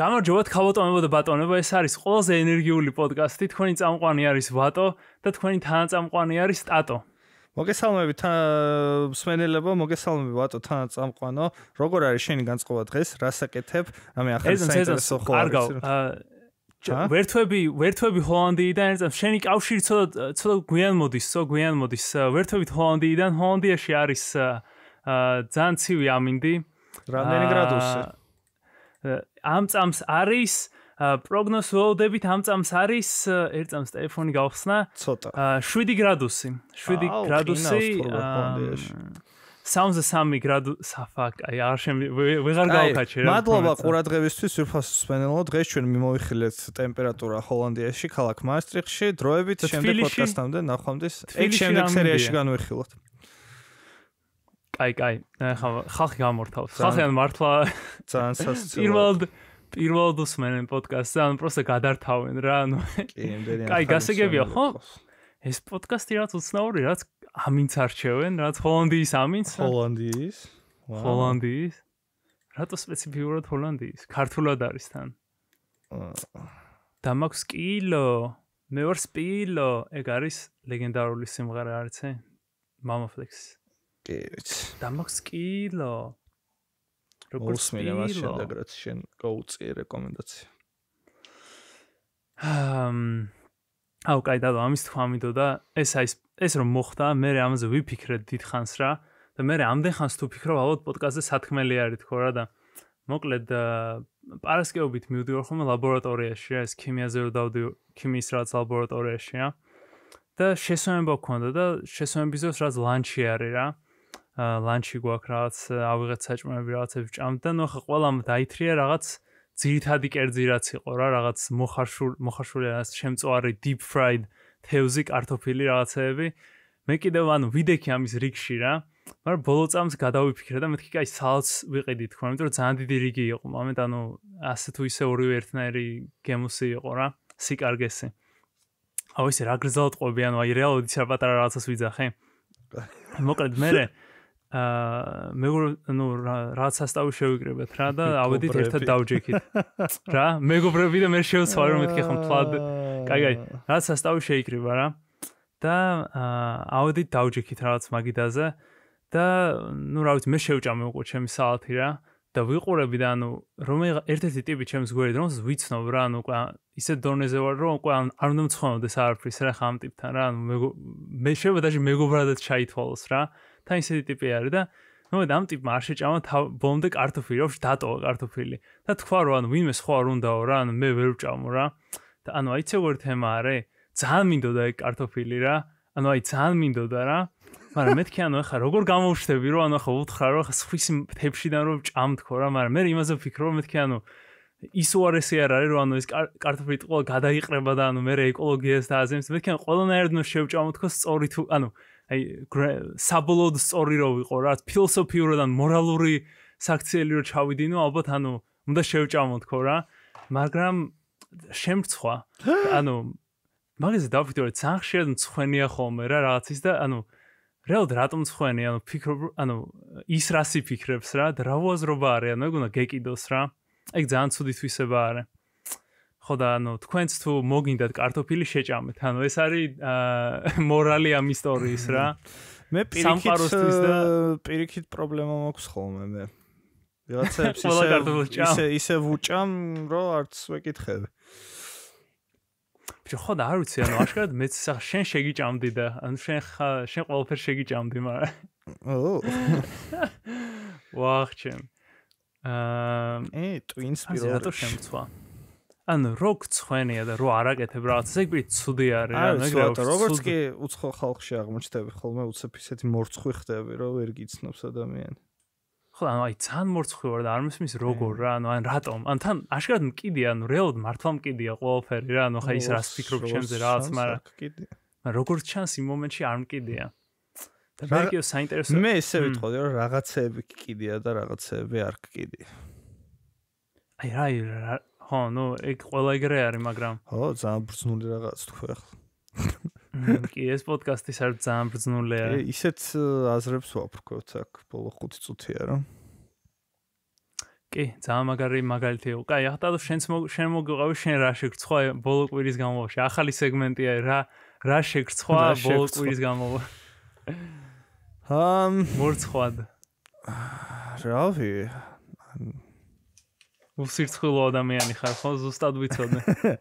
გამარჯობა ქალბატონებო და ბატონებო ეს არის ყველაზე ენერგიული პოდკასტი თქვენი წამყვანი არის ვატო და თქვენი თანაწამყვანი არის ტატო მოგესალმებით მსმენელებო მოგესალმებით ვატო თანაწამყვანო როგორ არის შენი განწყობა დღეს რას აკეთებ ამე ახალი საინტერესო ხო არის ვერთვები ვერთვები ჰოლანდიიდან ერთ წამს შენი კავშირი ცოტა ცოტა გვიან მოდის ცოტა გვიან მოდის ვერთვებით ჰოლანდიიდან ჰოლანდიაში არის ძალიან ცივი ამინდი რამდენი გრადუსი ამ წამს არის პროგნოზი ველოდებით ამ წამს არის ერთ წამს ტელეფონი გავხსნა ცოტა 7 გრადუსი 7 გრადუსი Sounds a sami gradus fuck. აი არ შემ ვეღარ გავაკაჩე რა. მადლობა ყურადღებისთვის ვიფასოს ფენელო. დღეს ჩვენ მიმოიხილეთ ტემპერატურა ჰოლანდიაში, ქალაქ მაასტრიხში. დროებით შემდეგ პოდკასტამდე ნახვამდის. ეს შემდეგ სერიაში განვიხილოთ. კაი, კაი. ახლა ხალხი გამორთავს. ხალხი ან მართლა ძალიან სასწაულია. პირველად პირველად უსმენენ პოდკასტს, ან პროსე გადართავენ რა, ანუ. კი, იმდენია. კაი, გასაგებია, ხო? ეს პოდკასტი რაც უცნაური, რაც ამინც არჩევენ, რაც ჰოლანდიის ამინც. ჰოლანდიის. ჰოლანდიის. რატო სპეციფიურად ჰოლანდიის? ქართულად არის თან. და მაქვს კილო, მეორ სპილო, ეგ არის ლეგენდარული სიმღერა არის, ე? Mama Flex. კი ვიცი და მაქს კილო როგორ სმენა მას შემდეგ რაც შენ გაუწი რეკომენდაცია ამ აუ კაი და ამის თვამიდო და ეს აი ეს რომ მოხდა მე რე ამაზე ვიფიქრე დიდხანს რა და მე რე ამდენ ხანს თუ ფიქრობ ალბათ პოდკასტზე სათქმელი არის თქო რა და მოკლედ პარასკევობით მივდივარ ხოლმე ლაბორატორიაში ეს ქიმიაზე დავდი ქიმიის რაც ლაბორატორიაში და შესვენება გქონდა და შესვენების დროს რაც ლანჩი არის რა ლანჩი გვაქვს რაღაც ავიღეთ საჭმეები რაღაცებს ჭამთ და ნუ ხა ყველამ დაითრია რაღაც ძირითადი კერძი რაც იყო რა რაღაც მოხარშულ მოხარშული რაღაც შემწვარი deep fried თევზი კარტოფილი რაღაცეები მე კიდევ ანუ ვიდექი ამის რიგში რა მაგრამ ბოლო წამს გადავიფიქრე და მეთქი კაი სალს ვიყიდი თქო მაგრამ ძალიან დიდი რიგი იყო მომენტ ანუ ასე თუ ისე ორივე ერთნაირი გემოსი იყო რა სიკარგესი აუ ესე რა გრძელად ყვები ანუ აი რეალოდ ისე პატარა რაღაცას ვიძახე მოკლედ მე აა მე ნუ რაც ასტავი შევიკრებეთ რა და ავედით ერთად დავჯექით. რა? მეგობრები და მე შევცვალე რომ მეთქე ხომ თლად. კაი, კაი. რაც ასტავი შეიკრება რა. და აა ავედით დავჯექით რაღაც მაგიდაზე და ნუ რა ვიცი მე შევჭამე უკვე ჩემი საათი რა. და ვიყურები და ანუ რომ ერთ-ერთი ტიპი ჩემს გვერდით რომ ვიცნობ რა ანუ უკვე ისე დონეზე ვარ რომ უკვე არ უნდა მცხოვნოდეს არაფრის რა ხამ ტიპთან რა ანუ მე შევდა და მეგობრადაც ჩაითვალოს რა. აა თან ისეთი ტიპი არის და მოდი ამ ტიპმა არ შეჭამა ბომბე კარტოფილი, ოფშ დატოვა კარტოფილი და თქვა რომ ანუ ვინმე სხვა არ უნდაო რა, ანუ მე ვერ ვჭამო რა. და ანუ აი ცე ვერ თემა არის, ძალიან მინდოდა ეგ კარტოფილი რა. ანუ აი ძალიან მინდოდა რა. მაგრამ მეთქი ანუ ხა როგორ გამოვშდები რომ ანუ ხა უთხრა რომ ხა სხვის თებშიდან რომ ჭამ თქო რა, მაგრამ მე იმაზე ვფიქრობ რომ მეთქი ანუ ის ORS არ არის რომ ანუ ეს კარტოფილი ყოველ გადაიყრება და ანუ მე ეკოლოგიას და აზემს მეთქი ანუ ყველანაირად ნუ შევჭამო თქო სწორი თუ ანუ აი საბოლოოდ სწორი რო ვიყო რა ფილოსოფიურიდან მორალური საქციელი რო ჩავიდინო ალბათ ანუ უნდა შევჭამო თქო რა მაგრამ შემწვა ანუ მაგაზე დავფიქრე ძალიან ხშირად მცხენია ხოლმე რა რაღაც ის და ანუ რეალ რატომ მცხენია ანუ ფიქრობ ანუ ის რასი ფიქრებს რა და რა უაზრობა არის ანუ ეგ უნდა გეკიდოს რა ეგ ძალიან ცუდი თვისება არის ხო და ანუ თქვენც თუ მოგინდათ картоფილი შეჭამეთ. ანუ ეს არის მორალი ამ ისტორიის რა. მე პირიქით პირიქით პრობლემა მაქვს ხოლმე მე. ვიღაცებს ისე ისე ისე ვუჭამ, რომ არც ვეკითხები. ბიჭო, ხო და არ ვიცი, ანუ აშკარად მეც შენ შეგიჭამდი და ან შენ შენ ყველაფერ შეგიჭამდი, მაგრამ. ოო. ვახჩემ. აა, ე, ტვინს პირველად შემცვა. ან როგ ცხვენია და რო არაკეთებ რაღაც ესე იგი ცუდი არის რა მაგრამ ცუდი როგორც კი უცხო ხალხში აღმოჩნდები ხოლმე უცებ ისეთი მორცხვი ხდები რომ ვერ გიცნობს ადამიანი ხო ანუ აი ძალიან მორცხვი ვარ და არ მისმის როგორ რა ანუ ან რატომ ან თან აშკარად მკიდია ანუ რეალურად მართლა მკიდია ყველაფერი რა ანუ ხა ის რას ფიქრობ ჩემზე რაღაც მაგრამ როგორც ჩანს იმ მომენტში არ მკიდია და მე კიდე საინტერესო მე ესე ვიტყოდი რომ რაღაცეები კიდია და რაღაცეები არ გკიდი აი რა ხო, ნუ ეგ ყველა ეგრე არის, მაგრამ ხო, ძალიან ბრძნული რაღაც თქვი ახლა. კი, ეს პოდკასტი საერთოდ ძალიან ბრძნულია. კი, ისეთ აზრებს ვაფრქვევთ აქ ბოლო 5 წუთია რა. კი, ძალიან მაგარი მაგალითი იყო. კაი, ახლა და შენ შენ მოგიყავი შენ რა შეგრცხვა ბოლო კვირის განმავლობაში? ახალი სეგმენტია რა რა შეგრცხვა ბოლო კვირის განმავლობაში? ჰმ, მორცხვად. რავი, უსირცხულო ადამიანი ხარ ხო ზუსტად ვიცოდე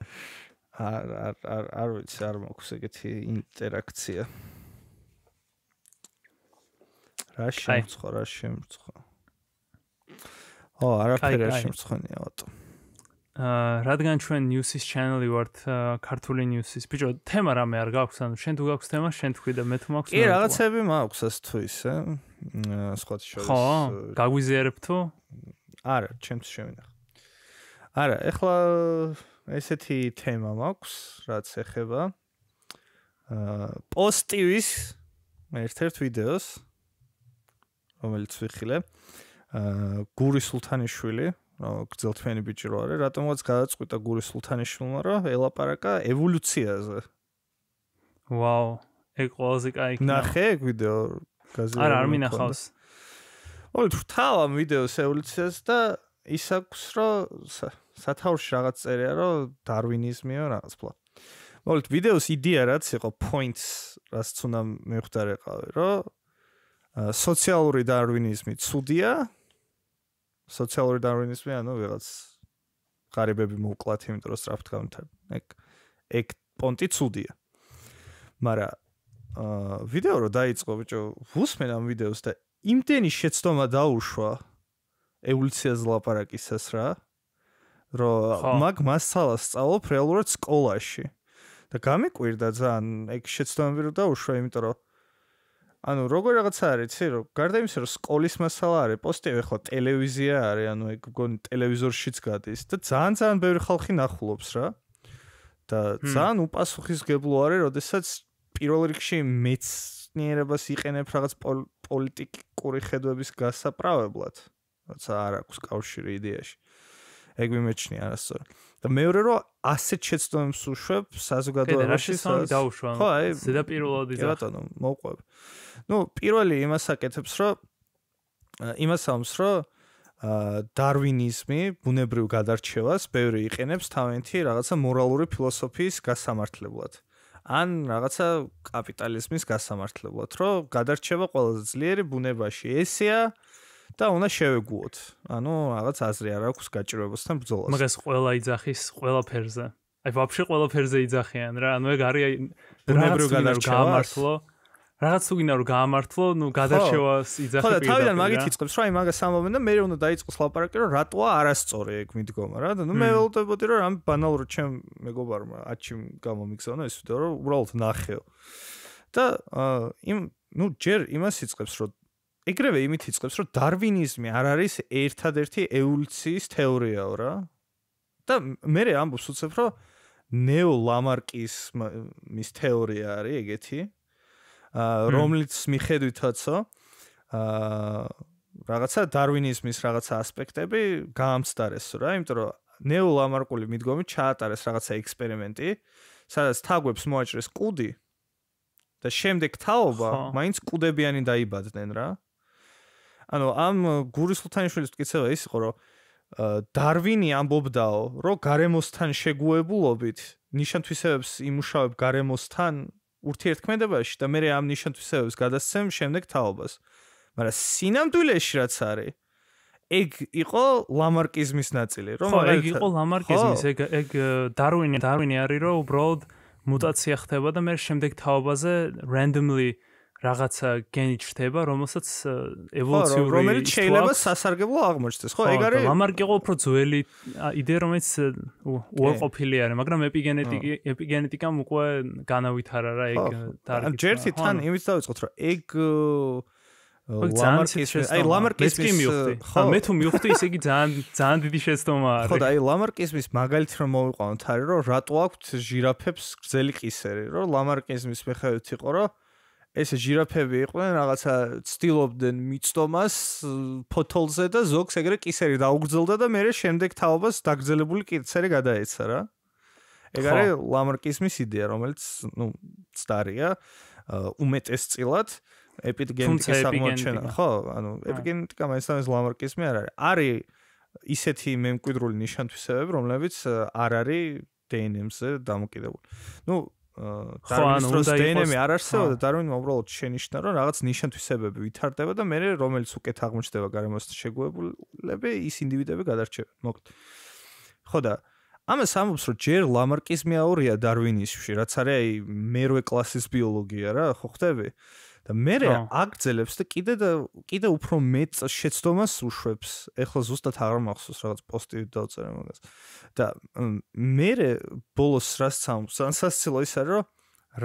არ არ არ არ ვიცი არ მოქვს ეგეთი ინტერაქცია რა შემწხო რა შემწხო ო არაფერი არ შემწხვენია ბატონო აა რადგან ჩვენ news-ის channel-ი ვართ ქართული news-ის ბიჭო თემა რამე არ გაქვს ანუ შენ თუ გაქვს თემა შენ თქვი და მე თუ მაქვს კი რაღაცები მაქვს ეს თუ ისე სხვა შეიძლება ხო გაგვიზიარებ თუ არა ჩემს შევინახე არა, ეხლა ესეთი თემა მაქვს, რაც ეხება აა პოსტივის ერთ-ერთ ვიდეოს, რომელიც ვიხილე. აა გური სულთანიშვილი, გძელთვიანი ბიჭი რო არის, რატომაც გადაწყვიტა გური სულთანიშვილმა, რომ ელაპარაკა ევოლუციაზე. ვაუ, ეგ ყველაზე კაი იქნება. ნახე ეგ ვიდეო გაზი. არა, არ მინახავს. ოღონდ თავამ ვიდეოს ევოლუციას და ის აქვს რომ სათაურში რაღაც წერია რომ დარვინიზმიო რაღაც ფლო. მოკლედ ვიდეოს იდეა რაც იყო პოინტს რაც თუნდა მეხვდარეყავი რომ სოციალური დარვინიზმი ცუდია. სოციალური დარვინიზმი ანუ რაღაც ღარიბები მოკლათ იმიტომ რომ სწრაფად გამთან ეგ ეგ პონტი ცუდია. მაგრამ აა ვიდეო რო დაიწყო ბიჭო ვუსმენ ამ ვიდეოს და იმდენი შეცდომა დაუშვა ევოლუციაზე ლაპარაკის ეს რა რომ მაგ მასალა სწავლობ რეალურად სკოლაში და გამიკვირდა ძალიან ეგ შეცდომები რომ დაუშვა იმიტომ რომ ანუ როგორ რაღაცა არის ცი რომ გარდა იმისა რომ სკოლის მასალა არის პოსტი ეხლა ტელევიზია არის ანუ ეგ გონი ტელევიზორშიც გადის და ძალიან ძალიან ბევრი ხალხი ნახულობს რა და ძალიან უპასუხისგებლო არის როდესაც პირველ რიგში მეც ნიერებას იყენებ რაღაც პოლიტიკური ხედვების გასაправებლად. როცა არ აქვს კავშირი იდეაში. ეგ მიმეჩნი არასწორად. და მეორე რომ ასეთ შეცდომებს უშვებ საზოგადოებაში სას. ხო, აი, ზედაპირულად ისა. ბატონო, მოყვებ. ну პირველი იმას აკეთებს რომ იმას ამს რომ დარვინიზმი ბუნებრივ გადარჩევას ბევრი იყენებს თავენთი რაღაცა მორალური ფილოსოფიის გასამართლებლად ან რაღაცა კაპიტალიზმის გასამართლებლად რომ გადარჩევა ყველაზე ძლიერი ბუნებაში ესეა და უნდა შევეგუოთ. ანუ რაღაც აზრი არ აქვს გაჭიროებასთან ბრძოლას. მაგას ყველა იძახის ყველა ფერზე. აი ვაფშე ყველა ფერზე იძახიან რა. ანუ ეგ არის ბუნებრივი გადარჩევა. რაღაც უგინა რომ გაამართლო, ნუ გადარჩევას იძახე პირდაპირ. ხო, თავიდან მაგით იწყებს, რა, იმაგას ამობენ და მე რომ უნდა დაიწყოს ლაპარაკი, რომ რატოა არასწორი ეგ მიდგომა, რა. და ნუ მე ველოდებოდი, რომ ამ ბანალურ ჩემ მეგობარმა აჩიმ გამომიგზავნა, ისე რომ უბრალოდ ნახეო. და აი იმ ნუ ჯერ იმას იწყებს, რომ ეგრევე იმით იწყებს, რომ დარვინიზმი არ არის ერთადერთი ევოლუციის თეორიაო რა. და მე რე ამბობ უცებ, რომ ნეო ლამარკის მის თეორია არის ეგეთი. აა რომელიც მიხედვითაცო აა რაღაცა დარვინიზმის რაღაცა ასპექტები გაამცდარეს რა, იმიტომ რომ ნეო ლამარკული მიდგომით ჩაატარეს რაღაცა ექსპერიმენტი, სადაც თაგვებს მოაჭრეს კუდი და შემდეგ თაობა მაინც კუდებიანი დაიბადნენ რა. აა ანუ ამ გურის ლუთანიშვილის მტკიცება ის იყო, რომ დარვინი ამბობდაო, რომ გარემოსთან შეგუებულობით ნიშანთვისებებს იმუშავებ გარემოსთან ურთიერთქმედებაში და მე ამ ნიშანთვისებებს გადასცემ შემდეგ თაობას. მაგრამ სინამდვილეში რაც არის ეგ იყო ლამარკიზმის ნაწილი, რომ ეგ იყო ლამარკიზმის, ეგ ეგ დარვინი, დარვინი არის რომ უბრალოდ მუტაცია ხდება და მე შემდეგ თაობაზე randomly რაღაც გენი ჩრდება, რომელსაც ევოლუციური ხო, რომელიც შეიძლება სასარგებლო აღმოჩნდეს. ხო, ეგ არის. ლამარკი ყო უფრო ძველი იდეა, რომელიც უარყოფილი არის, მაგრამ ეპიგენეტიკი ეპიგენეტიკამ უკვე განავითარა რა ეგ დარგი. ჯერთი თან იმის დავიწყოთ, რომ ეგ ლამარკის აი ლამარკის კი მიხვდი. ხო, მე თუ მიხვდი, ეს იგი ძალიან ძალიან დიდი შეცდომა არის. ხო და აი ლამარკისმის მაგალითი რომ მოვიყვანოთ არის რომ რატო აქვს ჟირაფებს გრძელი ყისერი, რომ ლამარკისმის მიხედვით იყო რომ ესე ჟირაფები იყვნენ რაღაცა ცდილობდნენ მიწტომას ფოთოლზე და ზოგს ეგრე კისერი დაუგძლდა და მერე შემდეგ თაობას დაგძლებული კისერი გადაეცა რა. ეგ არის ლამარკიზმის იდეა, რომელიც, ну, ცდარია უმეტესწილად ეპიგენტიკის აღმოჩენა, ხო? ანუ ეპიგენტიკა მაინც ამის ლამარკიზმი არ არის. არის ისეთი მემკვიდრული ნიშანთვისებები, რომლებიც არ არის DNA-მზე დამოკიდებული. ну დარვინის დნმ არ არსებობდა დარვინმა უბრალოდ შენიშნა რომ რაღაც ნიშანთვისებები ვითარდება და მე რომელიც უკეთ აღმოჩნდება გარემოს შეგუებულები ის ინდივიდები გადარჩება მოკლედ ხო და ამას ამბობს რომ ჯერ ლამარკის მეაურია დარვინისში რაც არის აი მე-8 კლასის ბიოლოგია რა ხო ხდები და მე აგძელებს და კიდე და კიდე უფრო მეც შეცდომას უშვებს. ეხლა ზუსტად აღარ მახსოვს რაღაც პოსტი დავწერე მაგას. და მე ბოლოს რასაც სანსაცილო ის არის რომ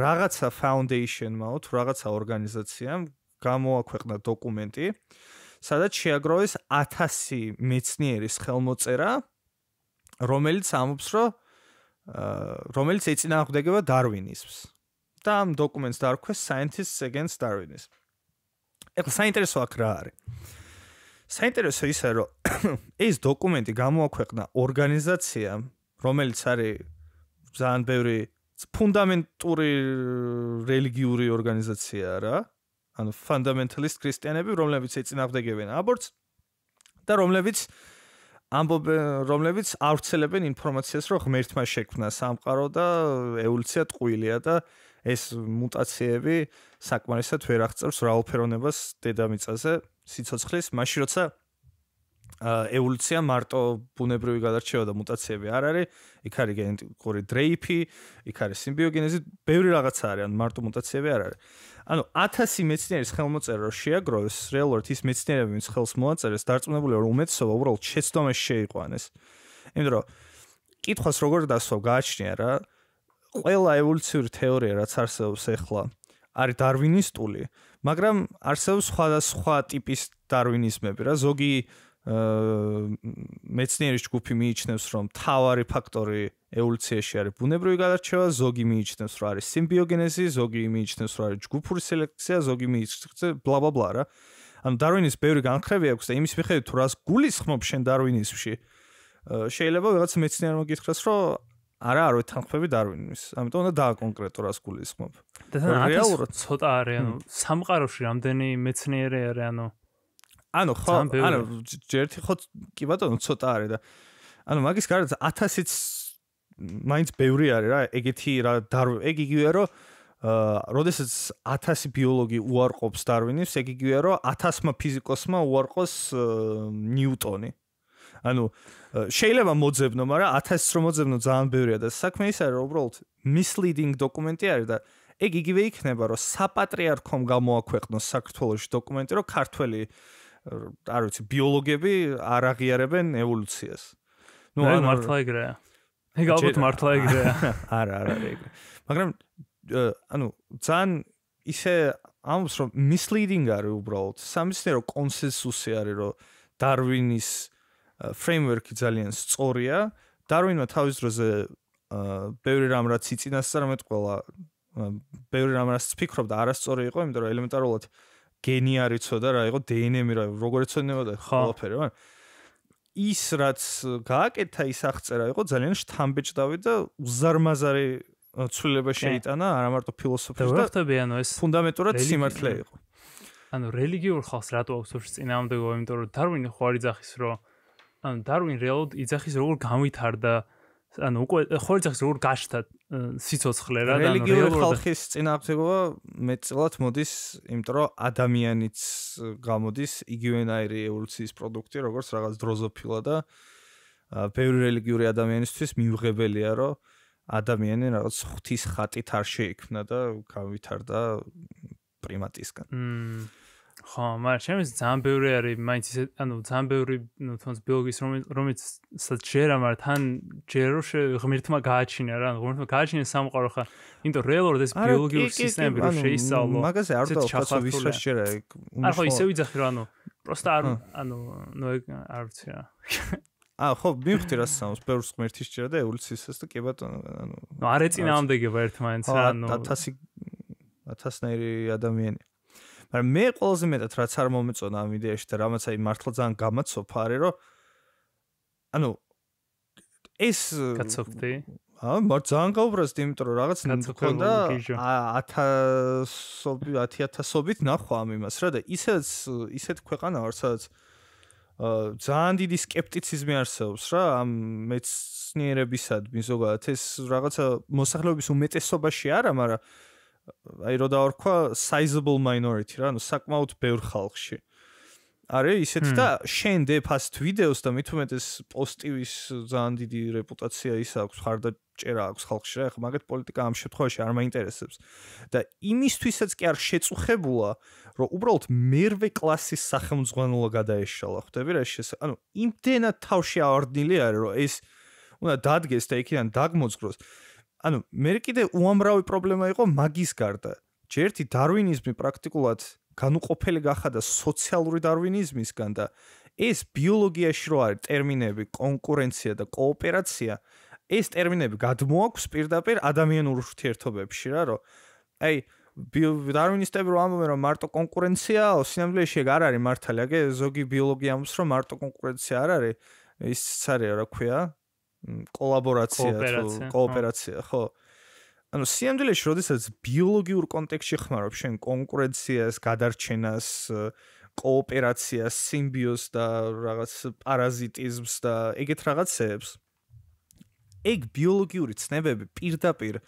რაღაცა ფაუნდეიშენმა, თუ რაღაცა ორგანიზაციამ გამოაქვეყნა დოკუმენტი, სადაც შეაგროვეს 1000 მეცნიერის ხელმოწერა, რომელიც ამბობს, რომ რომელიც ეწინააღმდეგება დარვინიზმს. და ამ დოკუმენტს დაარქვეს Scientists Against Darwinism. ეს საინტერესოა რა არის? საინტერესო ის არის, რომ ეს დოკუმენტი გამოაქვეყნა ორგანიზაციამ, რომელიც არის ძალიან ბევრი ფუნდამენტური რელიგიური ორგანიზაცია რა, ანუ ფუნდამენტალისტ ქრისტიანები, რომლებიც ეწინააღმდეგებიან აბორტს და რომლებიც ამბობენ, რომლებიც არცელებენ ინფორმაციას, რომ ღმერთმა შექმნა სამყარო და ევოლუცია ტყუილია და ეს მუტაციები საკმარისად ვერ აღწევს რავალფერონებას დედამიწაზე სიცოცხლის მაშინ როცა ევოლუცია მარტო ბუნებრივი გადარჩევა და მუტაციები არ არის, იქ არის გენეტიკური დრეიფი, იქ არის სიმბიოგენეზი, ბევრი რაღაცა არის, ან მარტო მუტაციები არ არის. ანუ 1000 მეცნიერის ხელმოწერა რო შეაგროვეს, რეალურად ის მეცნიერები ვინც ხელს მოაწერეს, დარწმუნებულია რომ უმეცობა უბრალოდ შეცდომაში შეიყვანეს. იმიტომ რომ კითხავს როგორ დასვა გააჩნია რა, ყველა ევოლუციური თეორია რაც არსებობს ახლა არის დარვინისტული, მაგრამ არსებობს სხვადასხვა ტიპის დარვინიზმები, რა ზოგი მეცნიერის ჯგუფი მიიჩნევს, რომ თავარი ფაქტორი ევოლუციაში არის ბუნებრივი გადარჩევა, ზოგი მიიჩნევს, რომ არის სიმბიოგენეზი, ზოგი მიიჩნევს, რომ არის ჯგუფური სელექცია, ზოგი მიიჩნევს, ბლა ბლა ბლა რა. ან დარვინის ბევრი განხრები აქვს და იმის მიხედვით თუ რას გულისხმობ შენ დარვინიზმში შეიძლება ვიღაც მეცნიერმა გითხრას, რომ არა არო თან ხვები დარვინის ამიტომ უნდა დააკონკრეტო რას გულისხმობ და თან რეალურად ცოტა არის ანუ სამყაროში რამდენი მეცნიერე არის ანუ ანუ ხო ანუ ჯერთი ხო კი ბატონო ცოტა არის და ანუ მაგის გარდა 1000-იც მაინც ბევრი არის რა ეგეთი რა დარ ეგ იგივეა რომ აა როდესაც 1000 ბიოლოგი უარყოფს დარვინის ეგ იგივეა რომ 1000 ფიზიკოსმა უარყოს ნიუტონი ანუ შეიძლება მოძებნო, მაგრამ 1000 რომ მოძებნო ძალიან ბევრია და საქმე ის არის, უბრალოდ misleading დოკუმენტი არის და ეგ იგივე იქნება, რომ საპატრიარქომ გამოაქვეყნო საქართველოსი დოკუმენტი, რომ ქართველი არ ვიცი, ბიოლოგები არ აღიარებენ ევოლუციას. ნუ აი მართლა ეგრეა. ეგ ალბათ მართლა ეგრეა. არა, არა, ეგ. მაგრამ ანუ ძალიან ისე ამბობს რომ misleading არის უბრალოდ. სამეცნიერო კონსენსუსი არის რომ დარვინის framework-ი ძალიან სწორია. Darwin-მა თავის დროზე აა ბევრი რამ რაც იწინასწარმეტ ყველა ბევრი რამ რაც ფიქრობდა არასწორი იყო, იმიტომ რომ ელემენტარულად გენი არ იცოდა რა იყო DNA-მ რა როგორ ეცოდნებოდა ყველაფერი, მაგრამ ის რაც გააკეთა ის აღწერა იყო ძალიან შთამბეჭდავი და უზარმაზარი ცვლილება შეიტანა არა მარტო ფილოსოფიაში და ხტები ანუ ეს ფუნდამენტურად სიმართლე იყო. ანუ რელიგიურ ხალხს რატო აქვს ეს წინამდებო, იმიტომ რომ დარვინი ხვარი ძახის რომ ანუ დარვინ რეალოდ იძახის როგორ გამვითარდა ანუ უკვე ხორცხს როგორ გაშთა სიცოცხლე რა და რეალურ ხალხის წინააღმდეგობა მეტწილად მოდის იმიტომ რომ ადამიანიც გამოდის იგივენაირი ევოლუციის პროდუქტი როგორც რაღაც დროზოფილა და ბევრი რელიგიური ადამიანისთვის მიუღებელია რომ ადამიანი რაღაც ღვთის ხატით არ შეიქმნა და გამვითარდა პრიმატისგან. მმ ხო, მაგრამ შემიძ ძალიან ბევრი არის, მაინც ისე, ანუ ძალიან ბევრი, ну, თონს ბიოლოგის რომელიც საჯერა, მაგრამ თან ჯერო შეღმერთმა გააჩინა რა, ანუ ღმერთმა გააჩინა სამყარო ხა. იმიტომ რეალურად ეს ბიოლოგიური სისტემები რო შეისწავლო. მაგაზე არ თქვა, ხო, ვისა შეერა. არ ხო ისე ვიძახი რა, ანუ просто არ ანუ ну, არ ვიცი რა. ა ხო მივხვდი რა სამს ბევრს ღმერთის ჯერა და ევოლუციისას და კი ბატონო ანუ ნუ არ ეწინა ამდეგება ერთმანეთს ანუ 1000 1000 ნაირი ადამიანი ხო მაგრამ მე ყველაზე მეტად რაც არ მომეწონა ამ იდეაში და რამაც აი მართლა ძალიან გამაცოფა არის რომ ანუ ეს კაცოფტი ა მართ ძალიან გაუბრაზდი იმიტომ რომ რაღაც მქონდა 1000-ობი 10000-ობით ნახვა ამ იმას რა და ისეც ისეთ ქვეყანა ვარ სადაც აა ძალიან დიდი скеპტიციზმი არსებობს რა ამ მეცნიერებისადმი ზოგადად ეს რაღაცა მოსახლეობის უმეტესობაში არა მაგრამ აი რო დაარქვა sizable minority რა, ანუ საკმაოდ ბევრ ხალხში. არე ისეთ და შენ დეფასტ ვიდეოს და მithumetes პოსტივის ძალიან დიდი რეპუტაცია ის აქვს, ხარდაჭერა აქვს ხალხში რა, ხა მაგეთ პოლიტიკა ამ შემთხვევაში არ მაინტერესებს. და იმისთვისაც კი არ შეწუხებულა, რომ უბრალოდ მერვე კლასის სახელმძღვანელო გადაეშალა, ხვდები რა შეს, ანუ იმდენად თავში ავარდილი არის, რომ ეს უნდა დადგეს და იქიდან დაგმოძგროს. ანუ მე კიდე უამრავი პრობლემა იყო მაგის გარდა. ჯერთი დარვინიზმი პრაქტიკულად განუყოფელი გახადა სოციალური დარვინიზმისგან და ეს ბიოლოგიაში რო არის ტერმინები კონკურენცია და კოოპერაცია, ეს ტერმინები გადმოაქვს პირდაპირ ადამიანურ ურთიერთობებში რა, რომ აი დარვინისტები რომ ამბობენ რომ მარტო კონკურენციაო, სინამდვილეში ეგ არ არის მართალი, აგე ზოგი ბიოლოგი ამბობს რომ მარტო კონკურენცია არ არის, ის არის რა ქვია, კოლაბორაცია თუ კოოპერაცია, ხო. ანუ სიამდვილეში, როდესაც ბიოლოგიურ კონტექსში ხმარობ შენ კონკურენციას, გადარჩენას, კოოპერაციას, სიმბიოზს და რაღაც პარაზიტიზმს და ეგეთ რაღაცებს, ეგ ბიოლოგიური ცნებები პირდაპირ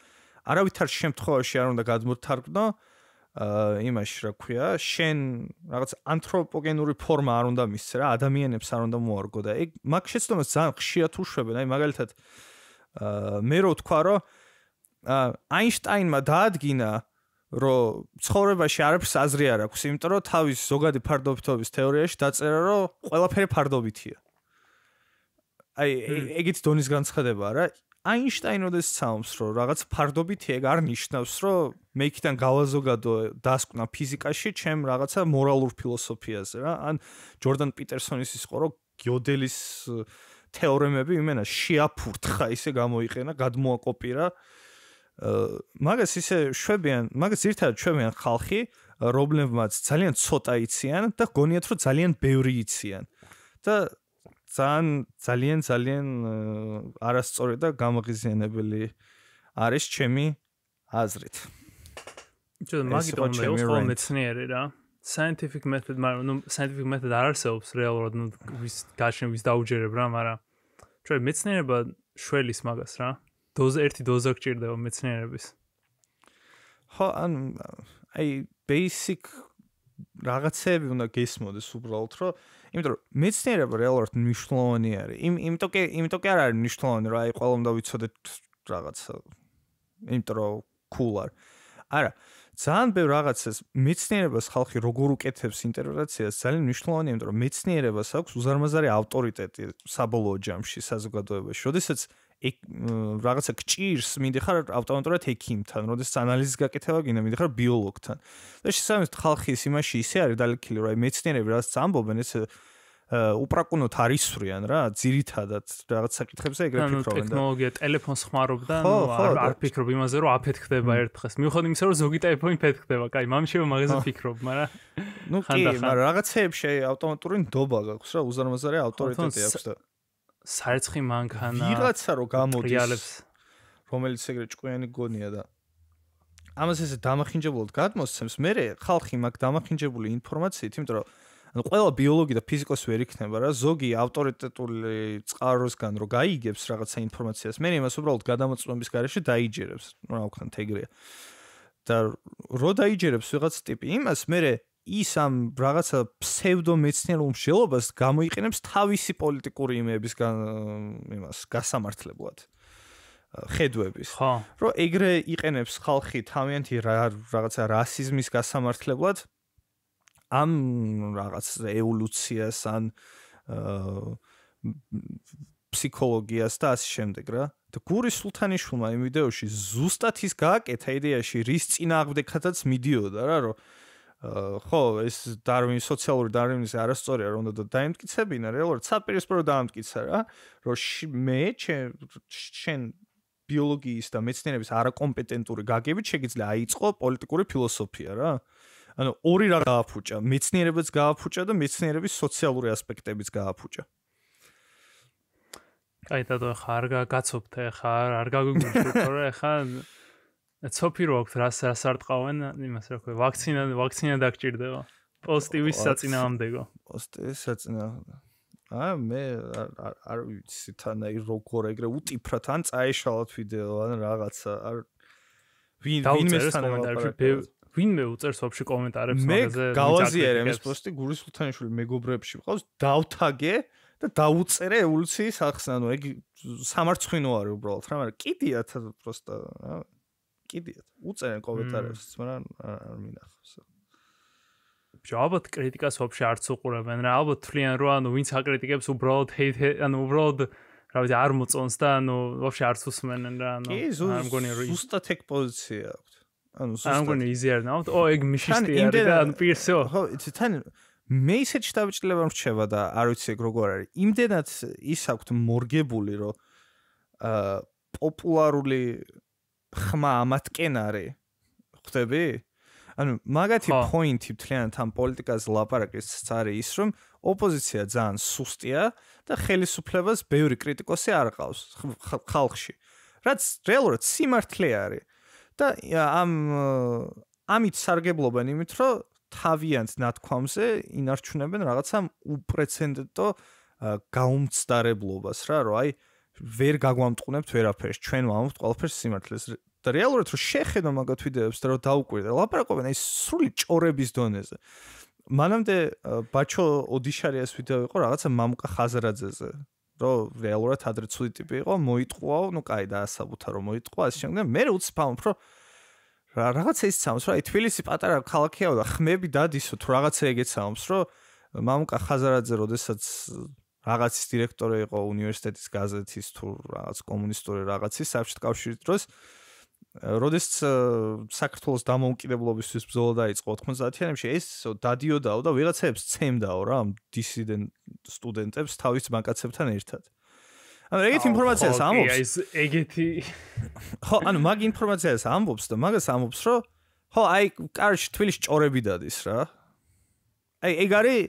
არავითარ შემთხვევაში არ უნდა გადმოთარგმნო, აა იმაში რა ქვია, შენ რაღაც ანთროპოგენური ფორმა არ უნდა მისცე რა, ადამიანებს არ უნდა მოარგო და ეგ მაგ შეცდომას ძალიან ხშირად უშვებენ, აი მაგალითად აა მე რო თქვა, რომ აა აინშტაინმა დაადგინა რომ ცხოვრებაში არაფერს აზრი არ აქვს, იმიტომ რომ თავის ზოგადი ფარდობითობის თეორიაში დაწერა, რომ ყველაფერი ფარდობითია. აი ეგეთ დონის განცხადება რა, აინშტაინი როდესაც რომ რაღაც ფარდობითი ეგ არ ნიშნავს, რომ მე იქიდან გავაზოგადო დასკვნა ფიზიკაში, ჩემ რაღაცა მორალურ ფილოსოფიაზე რა. ან ჯორდან პიტერსონის ის ყო რო გიოდელის თეორემები იმენა შეაფურთხა, ისე გამოიყენა, გადმოაკოპირა. მაგას ისე შვებიან, მაგას ერთად შვებიან ხალხი, რომლებმაც ძალიან ცოტა იციან და გონიათ რომ ძალიან ბევრი იციან. და ძალიან ძალიან ძალიან არასწორი და გამაღიზიანებელი არის ჩემი აზრით. ჩვენ მაგიტომ შევხვალ მეცნიერი რა. scientific method მაგრამ ნუ scientific method ourselves რეალურად ნუ ვის გაშენ ვის დაუჯერებ რა, მაგრამ ჩვენ მეცნიერება შველის მაგას რა. დოზა ერთი დოზა გჭირდება მეცნიერების. ხო, ან აი basic რაღაცები უნდა გესმოდეს უბრალოდ რომ იმიტომ რომ მეცნიერება რეალურად მნიშვნელოვანი არის. იმ იმიტომ კი იმიტომ კი არ არის მნიშვნელოვანი, რა აი ყველამ დავიცოდეთ რაღაც იმიტომ რომ cool არ. არა, ძალიან ბევრ რაღაცას მეცნიერებას ხალხი როგორ უკეთებს ინტერპრეტაციას, ძალიან მნიშვნელოვანია, იმიტომ რომ მეცნიერებას აქვს უზარმაზარი ავტორიტეტი საბოლოო ჯამში საზოგადოებაში. შესაძაც რაღაცა გჭირს, მინდი ხარ ავტომატურად ექიმთან, როდეს ანალიზის გაკეთება გინდა, მინდი ხარ ბიოლოგთან. და შესაძლოა ხალხი სიმაში ისე არის დალექილი, რომ აი მეცნიერები რაღაც ამბობენ, ეს უპრაკუნოთ არისვრიან რა, ძირითადად რაღაც საკითხებზე ეგრე ფიქრობენ და ტექნოლოგია ტელეფონს ხმარობდა, ნუ არ ფიქრობ იმაზე, რომ აფეთქდება ერთ დღეს. მიუხედავად იმისა, რომ ზოგი ტელეფონი ფეთქდება, კაი, მამშევე მაგაზე ფიქრობ, მაგრამ ნუ კი, მაგრამ რაღაცეებში ავტომატური ნდობა გაქვს რა, უზარმაზარი ავტორიტეტი აქვს და საერთხი მანქანა ვიღაცა რო გამოდის რომელიც ეგრე ჭკვიანი გონია და ამას ესე დამახინჯებულად გადმოსცემს მე ხალხი მაგ დამახინჯებული ინფორმაციით იმიტომ რომ ანუ ყველა ბიოლოგი და ფიზიკოსი ვერ იქნება რა ზოგი ავტორიტეტული წყაროსგან რო გაიგებს რაღაცა ინფორმაციას მე იმას უბრალოდ გადამოწმების გარეშე დაიჯერებს რა ვქნათ ეგრე და რო დაიჯერებს ვიღაც ტიპი იმას მე ის ამ რაღაცა ფსევდო მეცნიერულ მშელობას გამოიყენებს თავისი პოლიტიკური იმების იმას გასამართლებლად ხედვების ხო რომ ეგრე იყენებს ხალხი თავიანთი რაღაცა რასიზმის გასამართლებლად ამ რაღაც ევოლუციას ან ფსიქოლოგიას და ასე შემდეგ რა და გური სულთანიშვილმა იმ ვიდეოში ზუსტად ის გააკეთა იდეაში რის წინააღმდეგაც მიდიოდა რა რომ ხო, ეს დარვინის სოციალური დარვინის არასწორია, რომ უნდა დაემტკიცებინა რეალურად, საპირისპირო დაემტკიცა რა, რომ მე ჩვენ ბიოლოგიის და მეცნიერების არაკომპეტენტური გაგებით შეიძლება აიწყო პოლიტიკური ფილოსოფია რა. ანუ ორი რა გააფუჭა, მეცნიერებს გააფუჭა და მეცნიერების სოციალური ასპექტებიც გააფუჭა. კაი, და თუ ხარ გაცობთ, ხარ არ გაგვიგულშოთ, რა ხარ ცოფი რო აქვს რას რას არტყავენ იმას რა ქვია ვაქცინა ვაქცინა დაგჭირდება პოზიტივის საწინააღმდეგო პოზიტივის საწინააღმდეგო ა მე არ ვიცი თანაი როგორ ეგრე უტიფრა თან წაეშალოთ ვიდეო ან რაღაცა არ ვინ ვინმე კომენტარებში ვინმე უწერს ოფში კომენტარებს მაგაზე მე გავაზიარე ამის პოსტი გურისხუთანიშვილი მეგობრებში ვიყავს დავთაგე და დაუწერე ევოლუციის ახსნა ანუ ეგ სამარცხინო არის უბრალოდ რა მაგრამ კიდია თ просто რა კიდიათ უწერენ კომენტარებს მაგრამ არ მინახავს ჯობათ კრიტიკას ვაფშე არც უყურებენ რა ალბათ თვლიან რომ ანუ ვინც აკრიტიკებს უბრალოდ ჰეითე ანუ უბრალოდ რა ვიცი არ მოწონს და ანუ ვაფშე არც უსმენენ რა ანუ არ მგონია რომ უსტა ტექ პოზიცია აქვს ანუ სუსტა არ მგონია იზიარნაოთ ო ეგ მიშიშტი არის და ანუ პირსო ხო თან მეისეჯი დაბჭლება რჩება და არ ვიცი ეგ როგორ არის იმდენად ის აქვს მორგებული რომ აა პოპულარული ხმა ამათკენარი ხვდები? ანუ მაგათი პოინტი ძალიან თან პოლიტიკას ლაპარაკის არის ის რომ ოპოზიცია ძალიან სუსტია და ხელისუფლებას ბევრი კრიტიკოსი არ ყავს ხალხში. რაც რეალურად სიმართლე არის. და ამ ამით სარგებლობენ იმით რომ თავიანთ ნათქვამზე ინარჩუნებენ რაღაცა უპრეცედენტო გაუმცდარებლობას რა რომ აი ვერ გაგვამტყუნებთ ვერაფერს ჩვენ ვამოთ ყველაფერს სიმართლეს და რეალურად რომ შეხედო მაგათ ვიდეოებს და რომ დაუკვირდა ლაპარაკობენ აი სრული ჭორების დონეზე მანამდე ბაჩო ოდიშარიას ვიდეო იყო რაღაცა მამუკა ხაზრაძეზე რო რეალურად ადრე ცივი ტიპი იყო მოიტყვაო ნუ კაი დაასაბუთა რომ მოიტყვა ასე შემდეგ მე რო უცფაუნფ რო რაღაცა ის სამს რა აი თბილისი პატარა ქალაქია და ხმები დადისო თუ რაღაცა ეგეც სამს რო მამუკა ხაზრაძე როდესაც რაღაცის დირექტორი იყო უნივერსიტეტის გაზეთის თუ რაღაც კომუნისტური რაღაცის საბჭოთა კავშირის დროს. როდესაც საქართველოს დამოუკიდებლობისთვის ბრძოლა დაიწყო 90-იანებში, ეს დადიოდაო და ვიღაცებს წემდაო რა, დისიდენტ სტუდენტებს თავის მაკაცებთან ერთად. ანუ ეგეთი ინფორმაციას ამბობს. აი ეს ეგეთი ხო, ანუ მაგ ინფორმაციას ამბობს და მაგას ამბობს, რომ ხო, აი, კარში თვილის ჭორები დადის რა. აი, ეგ არის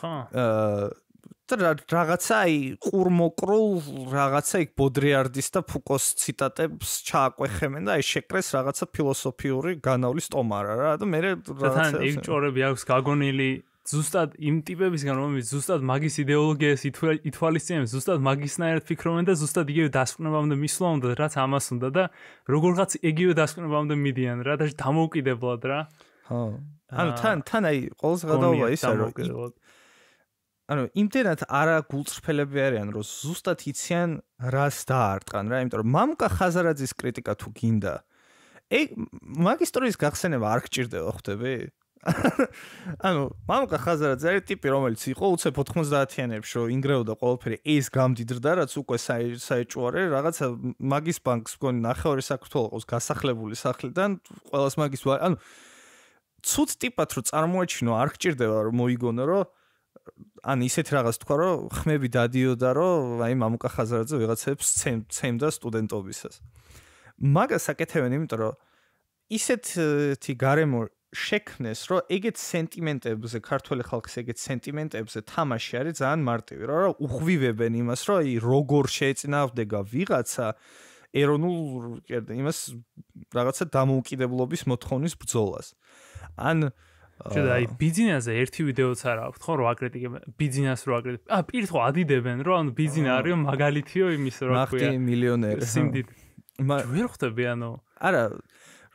ხო. აა და რაღაცა აი ყურმოკრულ რაღაცა იქ ბოდრიარდის და ფუკოს ციტატებს ჩააკვეხემენ და აი შეკრეს რაღაცა ფილოსოფიური განავლის ტომარა რა და მე რაღაცა ეგ ჭორები აქვს გაგონილი ზუსტად იმ ტიპებისგან რომელიც ზუსტად მაგის იდეოლოგიას ითვალისწინებს ზუსტად მაგისნაირად ფიქრობენ და ზუსტად იგივე დასკვნებამდე მისვლამდნენ რაც ამას უნდა და როგორღაც იგივე დასკვნებამდე მიდიან რა და დამოუკიდებლად რა ხო ანუ თან თან აი ყოველს გადავა ისე რომ ანუ იმდენად არა გულწრფელები არიან, რომ ზუსტად იციან რას დაარტყან რა, იმიტომ რომ მამკა ხაზარაძის კრიტიკა თუ გინდა. ე მაგისტრის გახსენება არ გჭირდება, ხვდები? ანუ მამკა ხაზარაძე არის ტიპი, რომელიც იყო უცებ 90-იანებს, რომ ინგრეოდა ყოველფერი ეს გამდიდრდა, რაც უკვე საეჭვარე, რაღაც მაგის ბანკს გონი ნახევარი საქართველოს გასახლებული სახლიდან, ყოველას მაგის ანუ ცუც ტიპად რო წარმოაჩინო, არ გჭირდება რომ მოიგონო, რომ ან ისეთ რაღაც თქვა, რომ ხმები დადიოდა, რომ აი მამუკა ხაზარაძე ვიღაცებს ცემდა სტუდენტობისას. მაგას საკეთებენ, იმიტომ რომ ისეთი გარემო შექმნეს, რომ ეგეთ სენტიმენტებზე, ქართული ხალხის ეგეთ სენტიმენტებზე თამაში არის ძალიან მარტივი, რომ უხვივებენ იმას, რომ აი როგორ შეეწინააღმდეგა ვიღაცა ეროვნულ კერდა იმას რაღაცა დამოუკიდებლობის მოთხოვნის ბრძოლას. ან ჩვენ აი ბიზნესზე ერთი ვიდეოც არ აქვს ხო რომ აკრიტიკებ ბიზნესს რომ აკრიტიკებ ა პირთო ადიდებენ რომ ანუ ბიზნე არიო მაგალითიო იმის რო ხო ნახტი მილიონერი სიმდით მა ვერ ხტები ანუ არა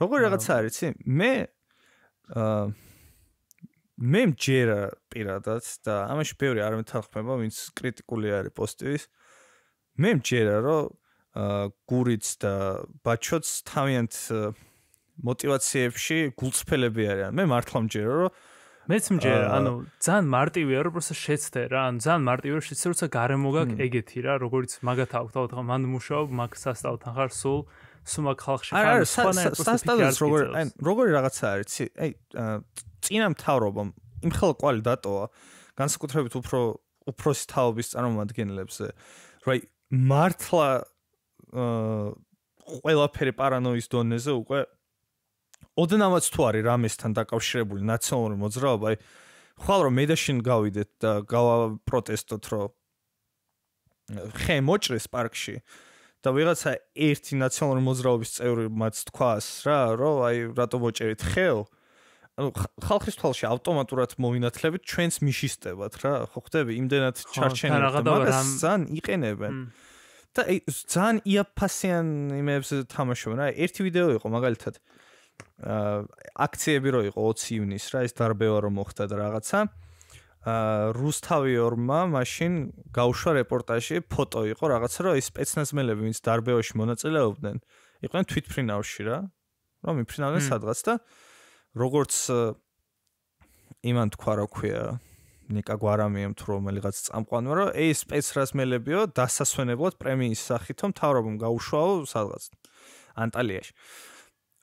როგორი რაღაცა არის ცი მე ა მე მჯერა პირადად და ამაში ბევრი არ მეთანხმება ვინც კრიტიკული არის პოზიტივის მე მჯერა რომ ა გურიც და ბაჩოც თავიანთ მოტივაციებში გულწრფელები არიან. მე მართლა მჯერა, რომ მეც მჯერა, ანუ ძალიან მარტივი არ უბრალოდ შეცდე რა, ანუ ძალიან მარტივი არ შეცდე, როცა გარემოგაკ ეგეთი რა, როგორც მაგათ აქვს თავთ ხო მან მუშაობ, მაგ სასტავთან ხარ სულ სუმა ხალხში ხარ, სასტავს როგორ აი როგორი რაღაცა არის, აი წინა მთავრობა იმ ხელ ყალი დატოა, განსაკუთრებით უფრო უფროსი თაობის წარმომადგენლებზე. რაი მართლა აა ყველაფერი პარანოის დონეზე უკვე ოდნავაც თუ არის რამესთან დაკავშირებული ნაციონალური მოძრაობა, აი ხვალო მე და შენ გავიდეთ და გავაპროტესტოთ, რომ ხე მოჭრეს პარკში და ვიღაცა ერთი ნაციონალური მოძრაობის წევრი მათ თქვას რა, რომ აი რატო მოჭერით ხელ? ანუ ხალხის თვალში ავტომატურად მოვინათლებთ ჩვენს მიშისტებად რა, ხო ხვდები, იმდენად ჩარჩენი და მაგასთან იყენებენ. და ზან იაფასიან იმებს თამაშობენ. აი ერთი ვიდეო იყო მაგალითად. აქციები რო იყო 20 ივნის რა ეს დარბევა რო მოხდა და რაღაცა ა რუსთავი ორმა მაშინ გაუშვა რეპორტაჟი ფოტო იყო რაღაცა რო ის სპეცნაზმელები ვინც დარბევაში მონაწილეობდნენ იყვნენ თვითფრინავში რა რომ იფრინავდნენ სადღაც და როგორც იმან თქვა რა ქვია ნიკა გვარამიემ თუ რომელიღაც წამყვანო რა ეს სპეცრაზმელებიო დასასვენებლად პრემიის სახითო მთავრობამ გაუშვა სადღაც ანტალიაში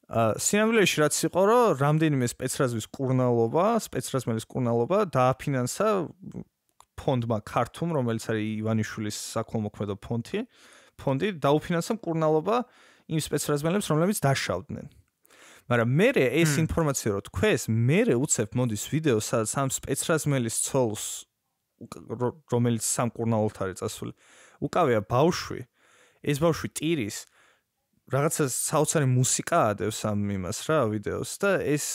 სიმბოლიში რაც იყო, რომ რამდენიმე სპეცრაზმის კურნალობა, სპეცრაზმელის კურნალობა დააფინანსა ფონდმა ქართუმ, რომელიც არის ივანიშვილის საქველმოქმედო ფონდი. ფონდი დააფინანსა კურნალობა იმ სპეცრაზმელებს, რომლებიც დაშავდნენ. მაგრამ მე ეს ინფორმაცია რო თქვენს, მე უცებ მოდის ვიდეო სადაც ამ სპეცრაზმელის ცოლს რომელიც სამკურნალოთ არის წასული. უკავია ბავშვი. ეს ბავშვი ტირის რაღაცა საოცარი მუსიკა ადევს ამ იმას რა ვიდეოს და ეს